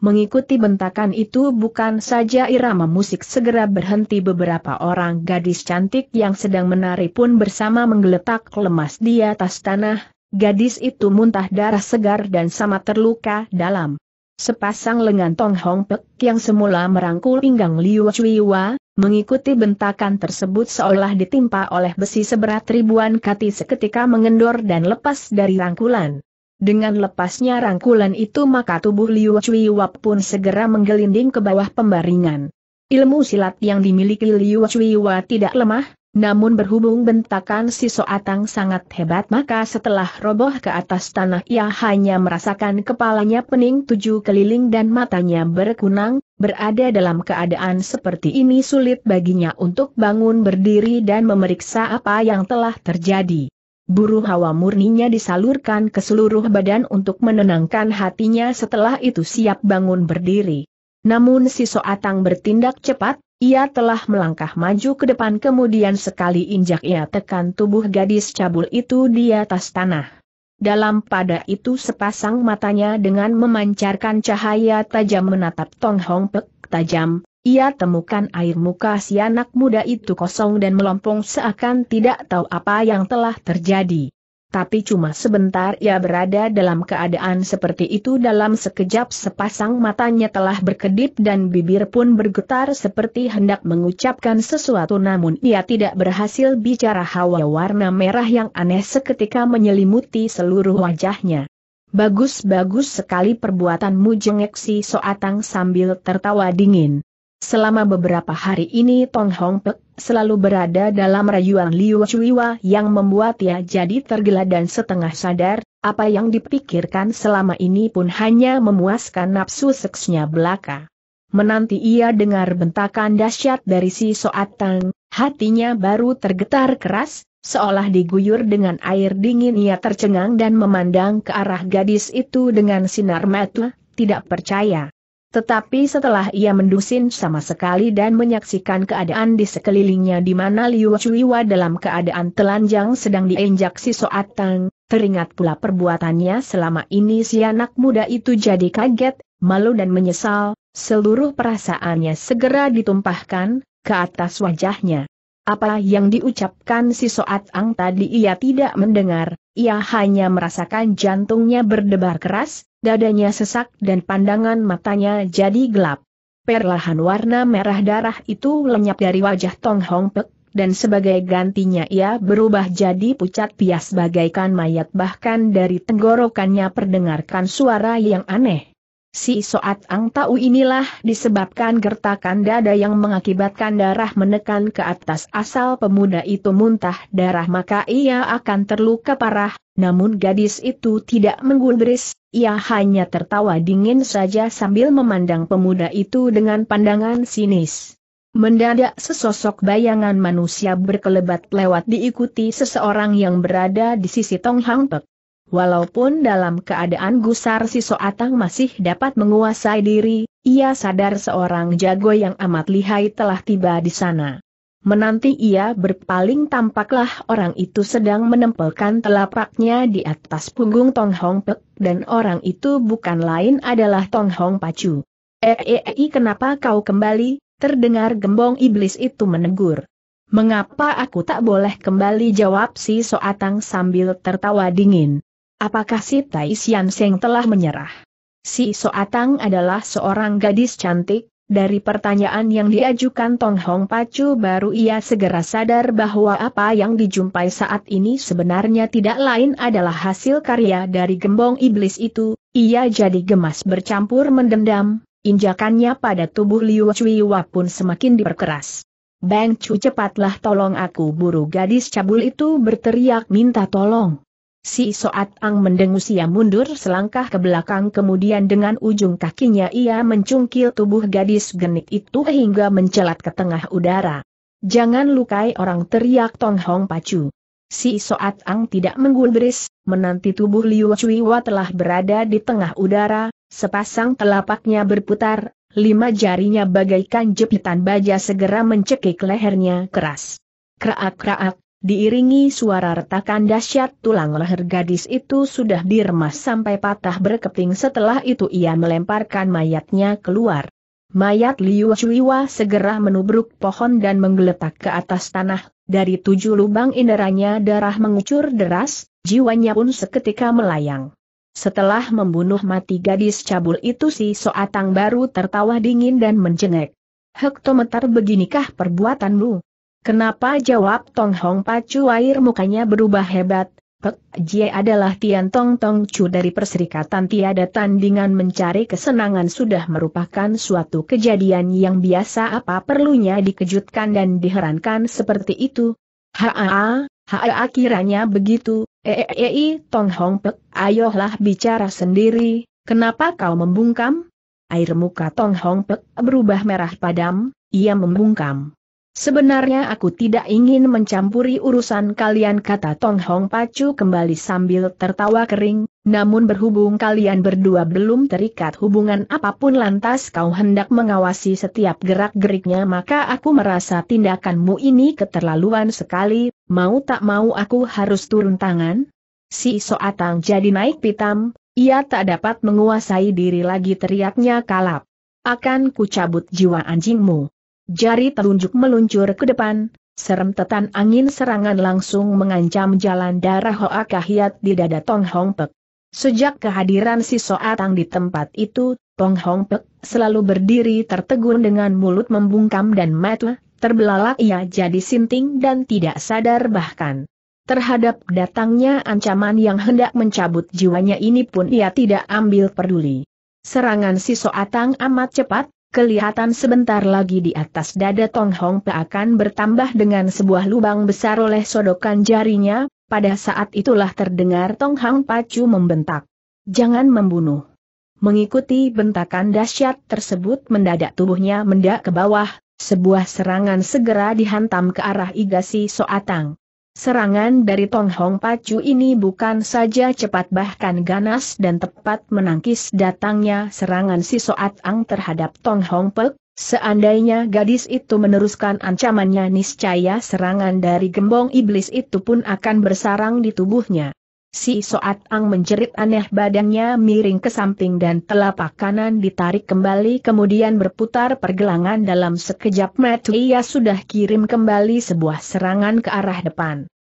Mengikuti bentakan itu bukan saja irama musik segera berhenti beberapa orang gadis cantik yang sedang menari pun bersama menggeletak lemas di atas tanah, gadis itu muntah darah segar dan sama terluka dalam. Sepasang lengan Tong Hong Pek yang semula merangkul pinggang Liu Chuiwa, mengikuti bentakan tersebut seolah ditimpa oleh besi seberat ribuan kati seketika mengendor dan lepas dari rangkulan. Dengan lepasnya rangkulan itu maka tubuh Liu Cui Wap pun segera menggelinding ke bawah pembaringan. Ilmu silat yang dimiliki Liu Cui Wap tidak lemah, namun berhubung bentakan si Soatang sangat hebat maka setelah roboh ke atas tanah ia hanya merasakan kepalanya pening tujuh keliling dan matanya berkunang, berada dalam keadaan seperti ini sulit baginya untuk bangun berdiri dan memeriksa apa yang telah terjadi. Buruh hawa murninya disalurkan ke seluruh badan untuk menenangkan hatinya setelah itu siap bangun berdiri. Namun si Soatang bertindak cepat, ia telah melangkah maju ke depan kemudian sekali injak ia tekan tubuh gadis cabul itu di atas tanah. Dalam pada itu sepasang matanya dengan memancarkan cahaya tajam menatap Tong Hong Pek tajam, ia temukan air muka si anak muda itu kosong dan melompong seakan tidak tahu apa yang telah terjadi. Tapi cuma sebentar ia berada dalam keadaan seperti itu dalam sekejap sepasang matanya telah berkedip dan bibir pun bergetar seperti hendak mengucapkan sesuatu namun ia tidak berhasil bicara hawa warna merah yang aneh seketika menyelimuti seluruh wajahnya. Bagus-bagus sekali perbuatanmu jengek si Soatang sambil tertawa dingin. Selama beberapa hari ini Tong Hong Pek selalu berada dalam rayuan Liu Chuiwa yang membuat ia jadi tergila dan setengah sadar, apa yang dipikirkan selama ini pun hanya memuaskan nafsu seksnya belaka. Menanti ia dengar bentakan dahsyat dari si Soat Tang, hatinya baru tergetar keras, seolah diguyur dengan air dingin ia tercengang dan memandang ke arah gadis itu dengan sinar mata, tidak percaya. Tetapi setelah ia mendusin sama sekali dan menyaksikan keadaan di sekelilingnya di mana Liu Chuiwa dalam keadaan telanjang sedang diinjak si Soatang, teringat pula perbuatannya selama ini si anak muda itu jadi kaget, malu dan menyesal, seluruh perasaannya segera ditumpahkan ke atas wajahnya. Apa yang diucapkan si Soat Ang tadi ia tidak mendengar, ia hanya merasakan jantungnya berdebar keras, dadanya sesak dan pandangan matanya jadi gelap. Perlahan warna merah darah itu lenyap dari wajah Tong Hong Pek, dan sebagai gantinya ia berubah jadi pucat pias bagaikan mayat bahkan dari tenggorokannya perdengarkan suara yang aneh. Si Soat Ang Tau inilah disebabkan gertakan dada yang mengakibatkan darah menekan ke atas asal pemuda itu muntah darah maka ia akan terluka parah, namun gadis itu tidak menggubris, ia hanya tertawa dingin saja sambil memandang pemuda itu dengan pandangan sinis. Mendadak sesosok bayangan manusia berkelebat lewat diikuti seseorang yang berada di sisi Tong Hang Pek. Walaupun dalam keadaan gusar si Soatang masih dapat menguasai diri, ia sadar seorang jago yang amat lihai telah tiba di sana. Menanti ia berpaling tampaklah orang itu sedang menempelkan telapaknya di atas punggung Tong Hong Pek, dan orang itu bukan lain adalah Tong Hong Pacu. Eei eh, eh, eh, kenapa kau kembali, terdengar gembong iblis itu menegur. Mengapa aku tak boleh kembali jawab si Soatang sambil tertawa dingin. Apakah si Tai Sian Seng telah menyerah? Si Soatang adalah seorang gadis cantik, dari pertanyaan yang diajukan Tong Hong Pacu baru ia segera sadar bahwa apa yang dijumpai saat ini sebenarnya tidak lain adalah hasil karya dari gembong iblis itu, ia jadi gemas bercampur mendendam, injakannya pada tubuh Liu Chuiwa pun semakin diperkeras. Bang Chu cepatlah tolong aku buru gadis cabul itu berteriak minta tolong. Si Soat Ang mendengus, ia mundur selangkah ke belakang kemudian dengan ujung kakinya ia mencungkil tubuh gadis genit itu hingga mencelat ke tengah udara. Jangan lukai orang teriak Tong Hong Pacu. Si Soat Ang tidak menggulbris, menanti tubuh Liu Wa telah berada di tengah udara, sepasang telapaknya berputar, lima jarinya bagaikan jepitan baja segera mencekik lehernya keras. Kraak-kraak, diiringi suara retakan dahsyat tulang leher gadis itu sudah diremas sampai patah berkeping setelah itu ia melemparkan mayatnya keluar. Mayat Liu Chuiwa segera menubruk pohon dan menggeletak ke atas tanah, dari tujuh lubang inderanya darah mengucur deras, jiwanya pun seketika melayang. Setelah membunuh mati gadis cabul itu si Soatang baru tertawa dingin dan mencengek. Hektometer beginikah perbuatanmu? Kenapa jawab Tong Hong Pacu air mukanya berubah hebat, Pek Jie adalah Tian Tong Tong Chu dari Perserikatan Tiada Tandingan mencari kesenangan sudah merupakan suatu kejadian yang biasa apa perlunya dikejutkan dan diherankan seperti itu. Haa, haa kiranya begitu, eei e, Tong Hong Pek ayolah bicara sendiri, kenapa kau membungkam? Air muka Tong Hong Pek berubah merah padam, ia membungkam. Sebenarnya aku tidak ingin mencampuri urusan kalian kata Tong Hong Pacu kembali sambil tertawa kering, namun berhubung kalian berdua belum terikat hubungan apapun lantas kau hendak mengawasi setiap gerak-geriknya maka aku merasa tindakanmu ini keterlaluan sekali, mau tak mau aku harus turun tangan? Si Soatang jadi naik pitam, ia tak dapat menguasai diri lagi teriaknya kalap. Akan ku cabut jiwa anjingmu. Jari telunjuk meluncur ke depan, serem tetan angin serangan langsung mengancam jalan darah Hoa Kahiat di dada Tong Hong Pek. Sejak kehadiran si Soatang di tempat itu, Tong Hong Pek selalu berdiri tertegun dengan mulut membungkam dan mata, terbelalak ia jadi sinting dan tidak sadar bahkan. Terhadap datangnya ancaman yang hendak mencabut jiwanya ini pun ia tidak ambil peduli. Serangan si Soatang amat cepat, Kelihatan sebentar lagi di atas dada Tong Hong Pe akan bertambah dengan sebuah lubang besar oleh sodokan jarinya, pada saat itulah terdengar Tong Hong Pacu membentak. Jangan membunuh. Mengikuti bentakan dahsyat tersebut mendadak tubuhnya mendak ke bawah, sebuah serangan segera dihantam ke arah Igasi Soatang. Serangan dari Tong Hong Pacu ini bukan saja cepat bahkan ganas dan tepat menangkis datangnya serangan si Soat Ang terhadap Tong Hong Pek, seandainya gadis itu meneruskan ancamannya niscaya serangan dari gembong iblis itu pun akan bersarang di tubuhnya. Si Soat Ang menjerit aneh badannya miring ke samping dan telapak kanan ditarik kembali kemudian berputar pergelangan dalam sekejap mata ia sudah kirim kembali sebuah serangan ke arah depan.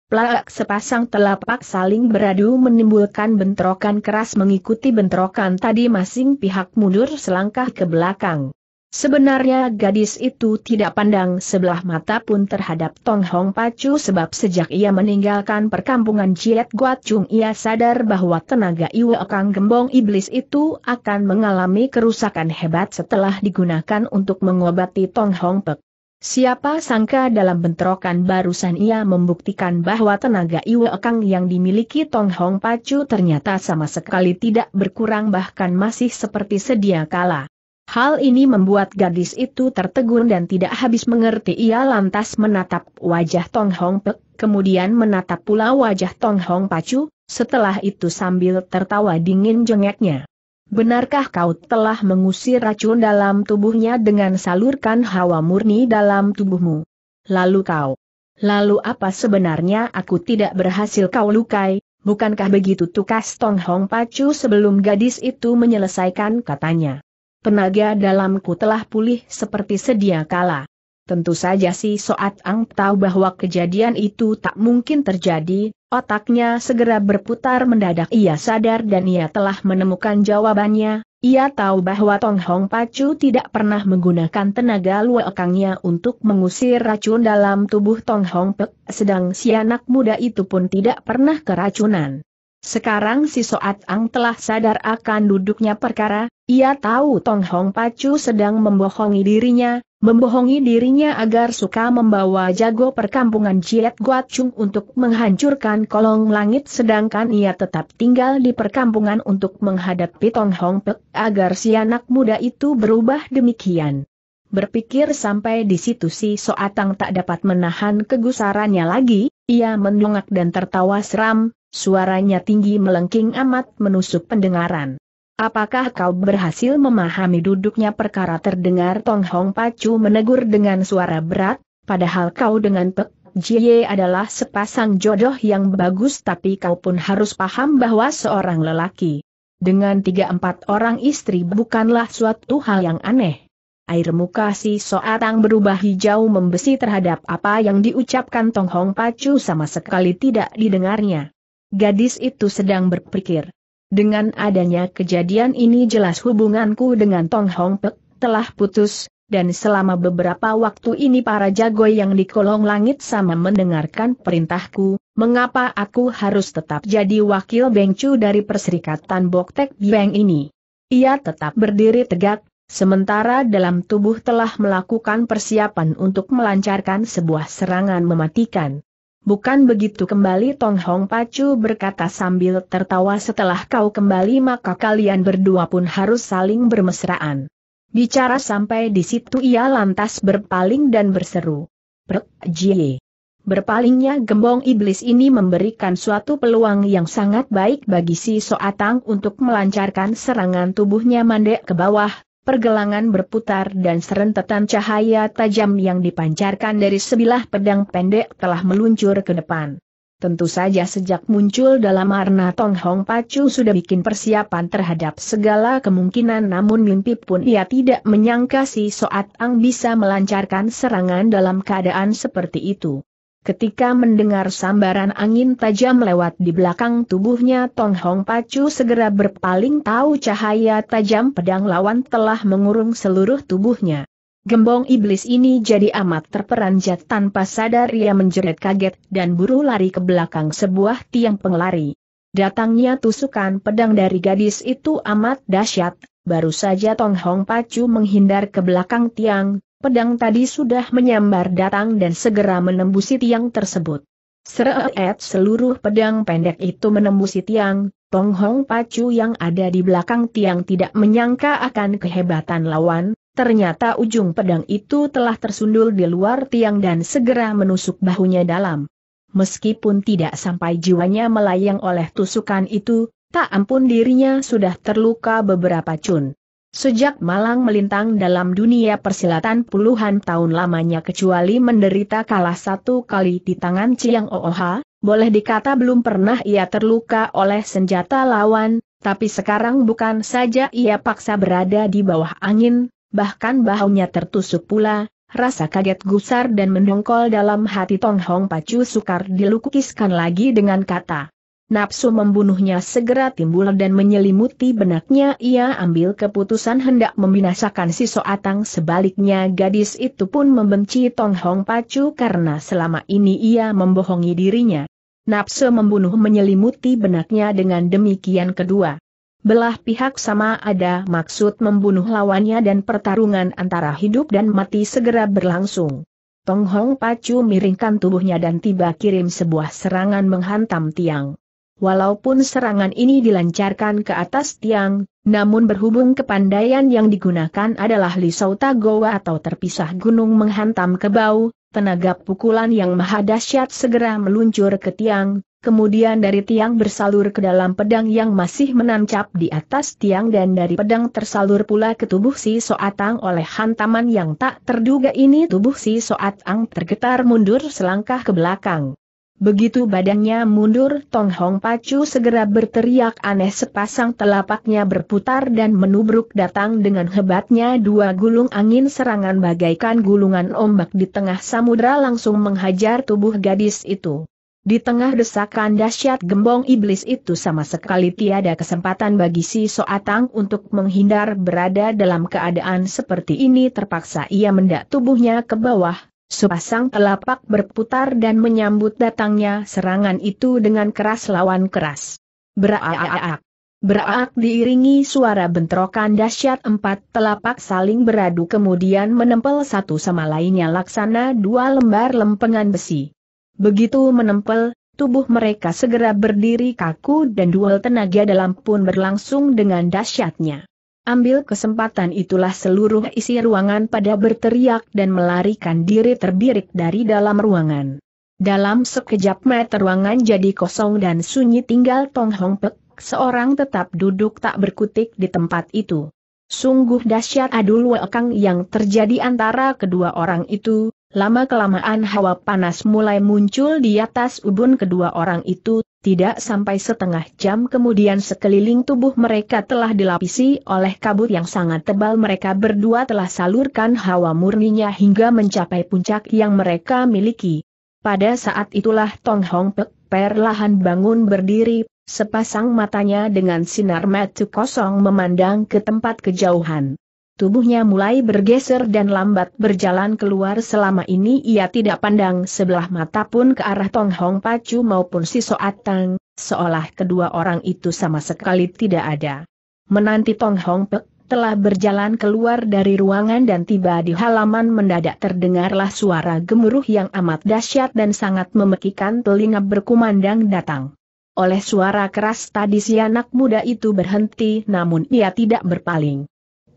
Plak sepasang telapak saling beradu menimbulkan bentrokan keras mengikuti bentrokan tadi masing pihak mundur selangkah ke belakang. Sebenarnya gadis itu tidak pandang sebelah mata pun terhadap Tong Hong Pacu sebab sejak ia meninggalkan perkampungan Guat Chung ia sadar bahwa tenaga Iwa Kang Gembong Iblis itu akan mengalami kerusakan hebat setelah digunakan untuk mengobati Tong Hong Pek. Siapa sangka dalam bentrokan barusan ia membuktikan bahwa tenaga Iwa Kang yang dimiliki Tong Hong Pacu ternyata sama sekali tidak berkurang bahkan masih seperti sedia kala. Hal ini membuat gadis itu tertegun dan tidak habis mengerti ia lantas menatap wajah Tong Hong Pek, kemudian menatap pula wajah Tong Hong Pacu, setelah itu sambil tertawa dingin jengeknya. Benarkah kau telah mengusir racun dalam tubuhnya dengan salurkan hawa murni dalam tubuhmu? Lalu kau? Lalu apa sebenarnya aku tidak berhasil kau lukai, bukankah begitu tukas Tong Hong Pacu sebelum gadis itu menyelesaikan katanya? tenaga dalamku telah pulih seperti sedia kala. Tentu saja si Soat Ang tahu bahwa kejadian itu tak mungkin terjadi, otaknya segera berputar mendadak ia sadar dan ia telah menemukan jawabannya, ia tahu bahwa Tong Hong Pacu tidak pernah menggunakan tenaga luekangnya untuk mengusir racun dalam tubuh Tong Hong Pek, sedang si anak muda itu pun tidak pernah keracunan. Sekarang si Soat Ang telah sadar akan duduknya perkara, ia tahu Tong Hong Pacu sedang membohongi dirinya, membohongi dirinya agar suka membawa jago perkampungan Jiet Guat Chung untuk menghancurkan kolong langit sedangkan ia tetap tinggal di perkampungan untuk menghadapi Tong Hong Pek agar si anak muda itu berubah demikian. Berpikir sampai di situ si Soatang tak dapat menahan kegusarannya lagi, ia mendongak dan tertawa seram, suaranya tinggi melengking amat menusuk pendengaran. Apakah kau berhasil memahami duduknya perkara terdengar Tong Hong Pacu menegur dengan suara berat, padahal kau dengan Pek Jie adalah sepasang jodoh yang bagus tapi kau pun harus paham bahwa seorang lelaki dengan tiga empat orang istri bukanlah suatu hal yang aneh. Air muka si Soatang berubah hijau membesi terhadap apa yang diucapkan Tong Hong Pacu sama sekali tidak didengarnya. Gadis itu sedang berpikir. Dengan adanya kejadian ini jelas hubunganku dengan Tong Hong Pek telah putus, dan selama beberapa waktu ini para jago yang di kolong langit sama mendengarkan perintahku, mengapa aku harus tetap jadi wakil bengcu dari perserikatan Boktek Biang ini. Ia tetap berdiri tegak, Sementara dalam tubuh telah melakukan persiapan untuk melancarkan sebuah serangan mematikan. Bukan begitu kembali Tong Hong Pacu berkata sambil tertawa setelah kau kembali maka kalian berdua pun harus saling bermesraan. Bicara sampai di situ ia lantas berpaling dan berseru. Prek, jie. Berpalingnya gembong iblis ini memberikan suatu peluang yang sangat baik bagi si Soatang untuk melancarkan serangan tubuhnya mandek ke bawah, pergelangan berputar dan serentetan cahaya tajam yang dipancarkan dari sebilah pedang pendek telah meluncur ke depan. Tentu saja sejak muncul dalam arna Tong Hong Pacu sudah bikin persiapan terhadap segala kemungkinan namun mimpi pun ia tidak menyangka si Soat Ang bisa melancarkan serangan dalam keadaan seperti itu. Ketika mendengar sambaran angin tajam lewat di belakang tubuhnya Tong Hong Pacu segera berpaling tahu cahaya tajam pedang lawan telah mengurung seluruh tubuhnya. Gembong iblis ini jadi amat terperanjat tanpa sadar ia menjerit kaget dan buru lari ke belakang sebuah tiang penglari. Datangnya tusukan pedang dari gadis itu amat dahsyat, baru saja Tong Hong Pacu menghindar ke belakang tiang, Pedang tadi sudah menyambar datang dan segera menembusi tiang tersebut. Seret seluruh pedang pendek itu menembusi tiang, Tong Hong Pacu yang ada di belakang tiang tidak menyangka akan kehebatan lawan, ternyata ujung pedang itu telah tersundul di luar tiang dan segera menusuk bahunya dalam. Meskipun tidak sampai jiwanya melayang oleh tusukan itu, tak ampun dirinya sudah terluka beberapa cun. Sejak Malang melintang dalam dunia persilatan puluhan tahun lamanya kecuali menderita kalah satu kali di tangan Ciang Ooha, boleh dikata belum pernah ia terluka oleh senjata lawan, tapi sekarang bukan saja ia paksa berada di bawah angin, bahkan bahunya tertusuk pula, rasa kaget gusar dan mendongkol dalam hati Tong Hong Pacu sukar dilukiskan lagi dengan kata. Napsu membunuhnya segera timbul dan menyelimuti benaknya ia ambil keputusan hendak membinasakan si Soatang sebaliknya gadis itu pun membenci Tong Hong Pacu karena selama ini ia membohongi dirinya. Napsu membunuh menyelimuti benaknya dengan demikian kedua. Belah pihak sama ada maksud membunuh lawannya dan pertarungan antara hidup dan mati segera berlangsung. Tong Hong Pacu miringkan tubuhnya dan tiba kirim sebuah serangan menghantam tiang. Walaupun serangan ini dilancarkan ke atas tiang, namun berhubung kepandaian yang digunakan adalah lisau Goa atau terpisah gunung menghantam ke bau, tenaga pukulan yang maha dahsyat segera meluncur ke tiang, kemudian dari tiang bersalur ke dalam pedang yang masih menancap di atas tiang dan dari pedang tersalur pula ke tubuh si Soatang oleh hantaman yang tak terduga ini tubuh si Soatang tergetar mundur selangkah ke belakang. Begitu badannya mundur, Tong Hong Pacu segera berteriak aneh sepasang telapaknya berputar dan menubruk datang dengan hebatnya dua gulung angin serangan bagaikan gulungan ombak di tengah samudra langsung menghajar tubuh gadis itu. Di tengah desakan dahsyat gembong iblis itu sama sekali tiada kesempatan bagi si Soatang untuk menghindar berada dalam keadaan seperti ini terpaksa ia mendak tubuhnya ke bawah, Sepasang telapak berputar dan menyambut datangnya serangan itu dengan keras lawan keras. Beraak. Beraak diiringi suara bentrokan dahsyat empat telapak saling beradu kemudian menempel satu sama lainnya laksana dua lembar lempengan besi. Begitu menempel, tubuh mereka segera berdiri kaku dan duel tenaga dalam pun berlangsung dengan dahsyatnya. Ambil kesempatan itulah seluruh isi ruangan pada berteriak dan melarikan diri terbirik dari dalam ruangan. Dalam sekejap meter ruangan jadi kosong dan sunyi tinggal Tong Hong Pek, seorang tetap duduk tak berkutik di tempat itu. Sungguh dahsyat adul wakang yang terjadi antara kedua orang itu, lama-kelamaan hawa panas mulai muncul di atas ubun kedua orang itu, tidak sampai setengah jam kemudian sekeliling tubuh mereka telah dilapisi oleh kabut yang sangat tebal mereka berdua telah salurkan hawa murninya hingga mencapai puncak yang mereka miliki. Pada saat itulah Tong Hong Pek perlahan bangun berdiri, sepasang matanya dengan sinar mata kosong memandang ke tempat kejauhan. Tubuhnya mulai bergeser dan lambat berjalan keluar selama ini ia tidak pandang sebelah mata pun ke arah Tong Hong Pacu maupun si Soatang, seolah kedua orang itu sama sekali tidak ada. Menanti Tong Hong Pe telah berjalan keluar dari ruangan dan tiba di halaman mendadak terdengarlah suara gemuruh yang amat dahsyat dan sangat memekikan telinga berkumandang datang. Oleh suara keras tadi si anak muda itu berhenti namun ia tidak berpaling.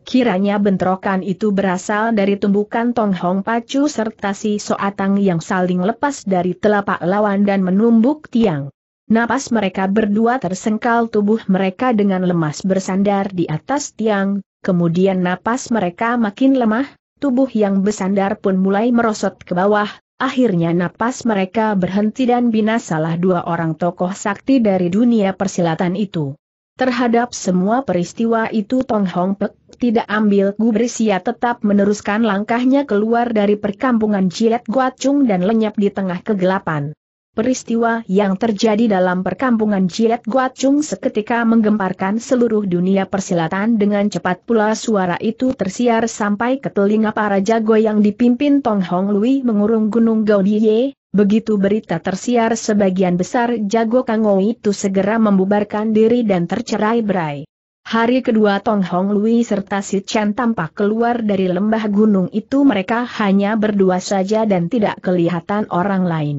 Kiranya bentrokan itu berasal dari tumbukan Tong Hong Pacu serta si Soatang yang saling lepas dari telapak lawan dan menumbuk tiang. Napas mereka berdua tersengkal tubuh mereka dengan lemas bersandar di atas tiang, kemudian napas mereka makin lemah, tubuh yang bersandar pun mulai merosot ke bawah, akhirnya napas mereka berhenti dan binasalah dua orang tokoh sakti dari dunia persilatan itu. Terhadap semua peristiwa itu Tong Hong Pek tidak ambil gubris ia tetap meneruskan langkahnya keluar dari perkampungan Ciet Guacung dan lenyap di tengah kegelapan. Peristiwa yang terjadi dalam perkampungan Ciet Guacung seketika menggemparkan seluruh dunia persilatan dengan cepat pula suara itu tersiar sampai ke telinga para jago yang dipimpin Tong Hong Lui mengurung Gunung Gaudie. Begitu berita tersiar sebagian besar jago Kangou itu segera membubarkan diri dan tercerai berai. Hari kedua Tong Hong Lui serta Si Chen tampak keluar dari lembah gunung itu mereka hanya berdua saja dan tidak kelihatan orang lain.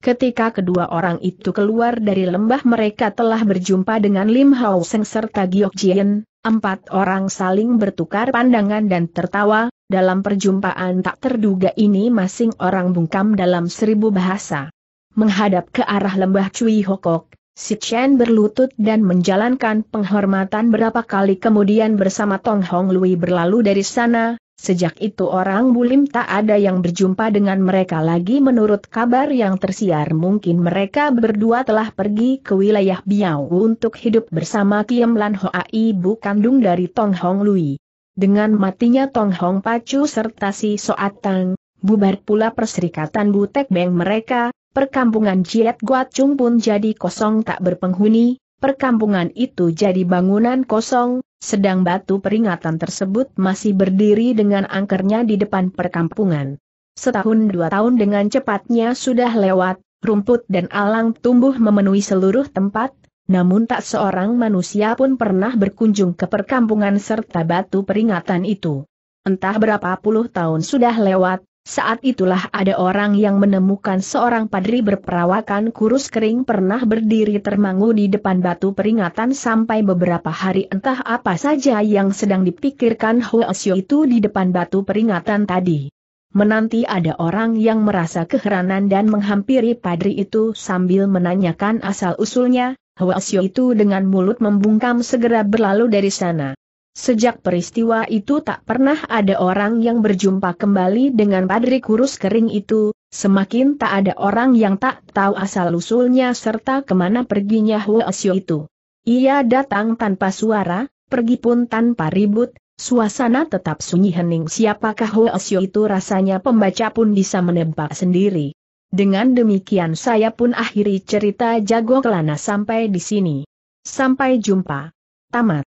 Ketika kedua orang itu keluar dari lembah mereka telah berjumpa dengan Lim Hao Seng serta Giok Jien, empat orang saling bertukar pandangan dan tertawa, dalam perjumpaan tak terduga ini masing orang bungkam dalam seribu bahasa. Menghadap ke arah lembah Cui Hokok, Si Chen berlutut dan menjalankan penghormatan berapa kali kemudian bersama Tong Hong Lui berlalu dari sana, sejak itu orang Bulim tak ada yang berjumpa dengan mereka lagi menurut kabar yang tersiar mungkin mereka berdua telah pergi ke wilayah Biao untuk hidup bersama Kiem Lan Hoa ibu kandung dari Tong Hong Lui. Dengan matinya Tong Hong Pacu serta si Soatang, bubar pula perserikatan Butek Beng mereka, perkampungan Jiet Chung pun jadi kosong tak berpenghuni, perkampungan itu jadi bangunan kosong, sedang batu peringatan tersebut masih berdiri dengan angkernya di depan perkampungan. Setahun dua tahun dengan cepatnya sudah lewat, rumput dan alang tumbuh memenuhi seluruh tempat, namun tak seorang manusia pun pernah berkunjung ke perkampungan serta batu peringatan itu. Entah berapa puluh tahun sudah lewat, saat itulah ada orang yang menemukan seorang padri berperawakan kurus kering pernah berdiri termangu di depan batu peringatan sampai beberapa hari entah apa saja yang sedang dipikirkan Hoesyo itu di depan batu peringatan tadi. Menanti ada orang yang merasa keheranan dan menghampiri padri itu sambil menanyakan asal-usulnya, Hoesyo itu dengan mulut membungkam segera berlalu dari sana. Sejak peristiwa itu tak pernah ada orang yang berjumpa kembali dengan padri kurus kering itu, semakin tak ada orang yang tak tahu asal-usulnya serta kemana perginya Xiu itu. Ia datang tanpa suara, pergi pun tanpa ribut, suasana tetap sunyi hening siapakah Xiu itu rasanya pembaca pun bisa menebak sendiri. Dengan demikian saya pun akhiri cerita Jago Kelana sampai di sini. Sampai jumpa. Tamat.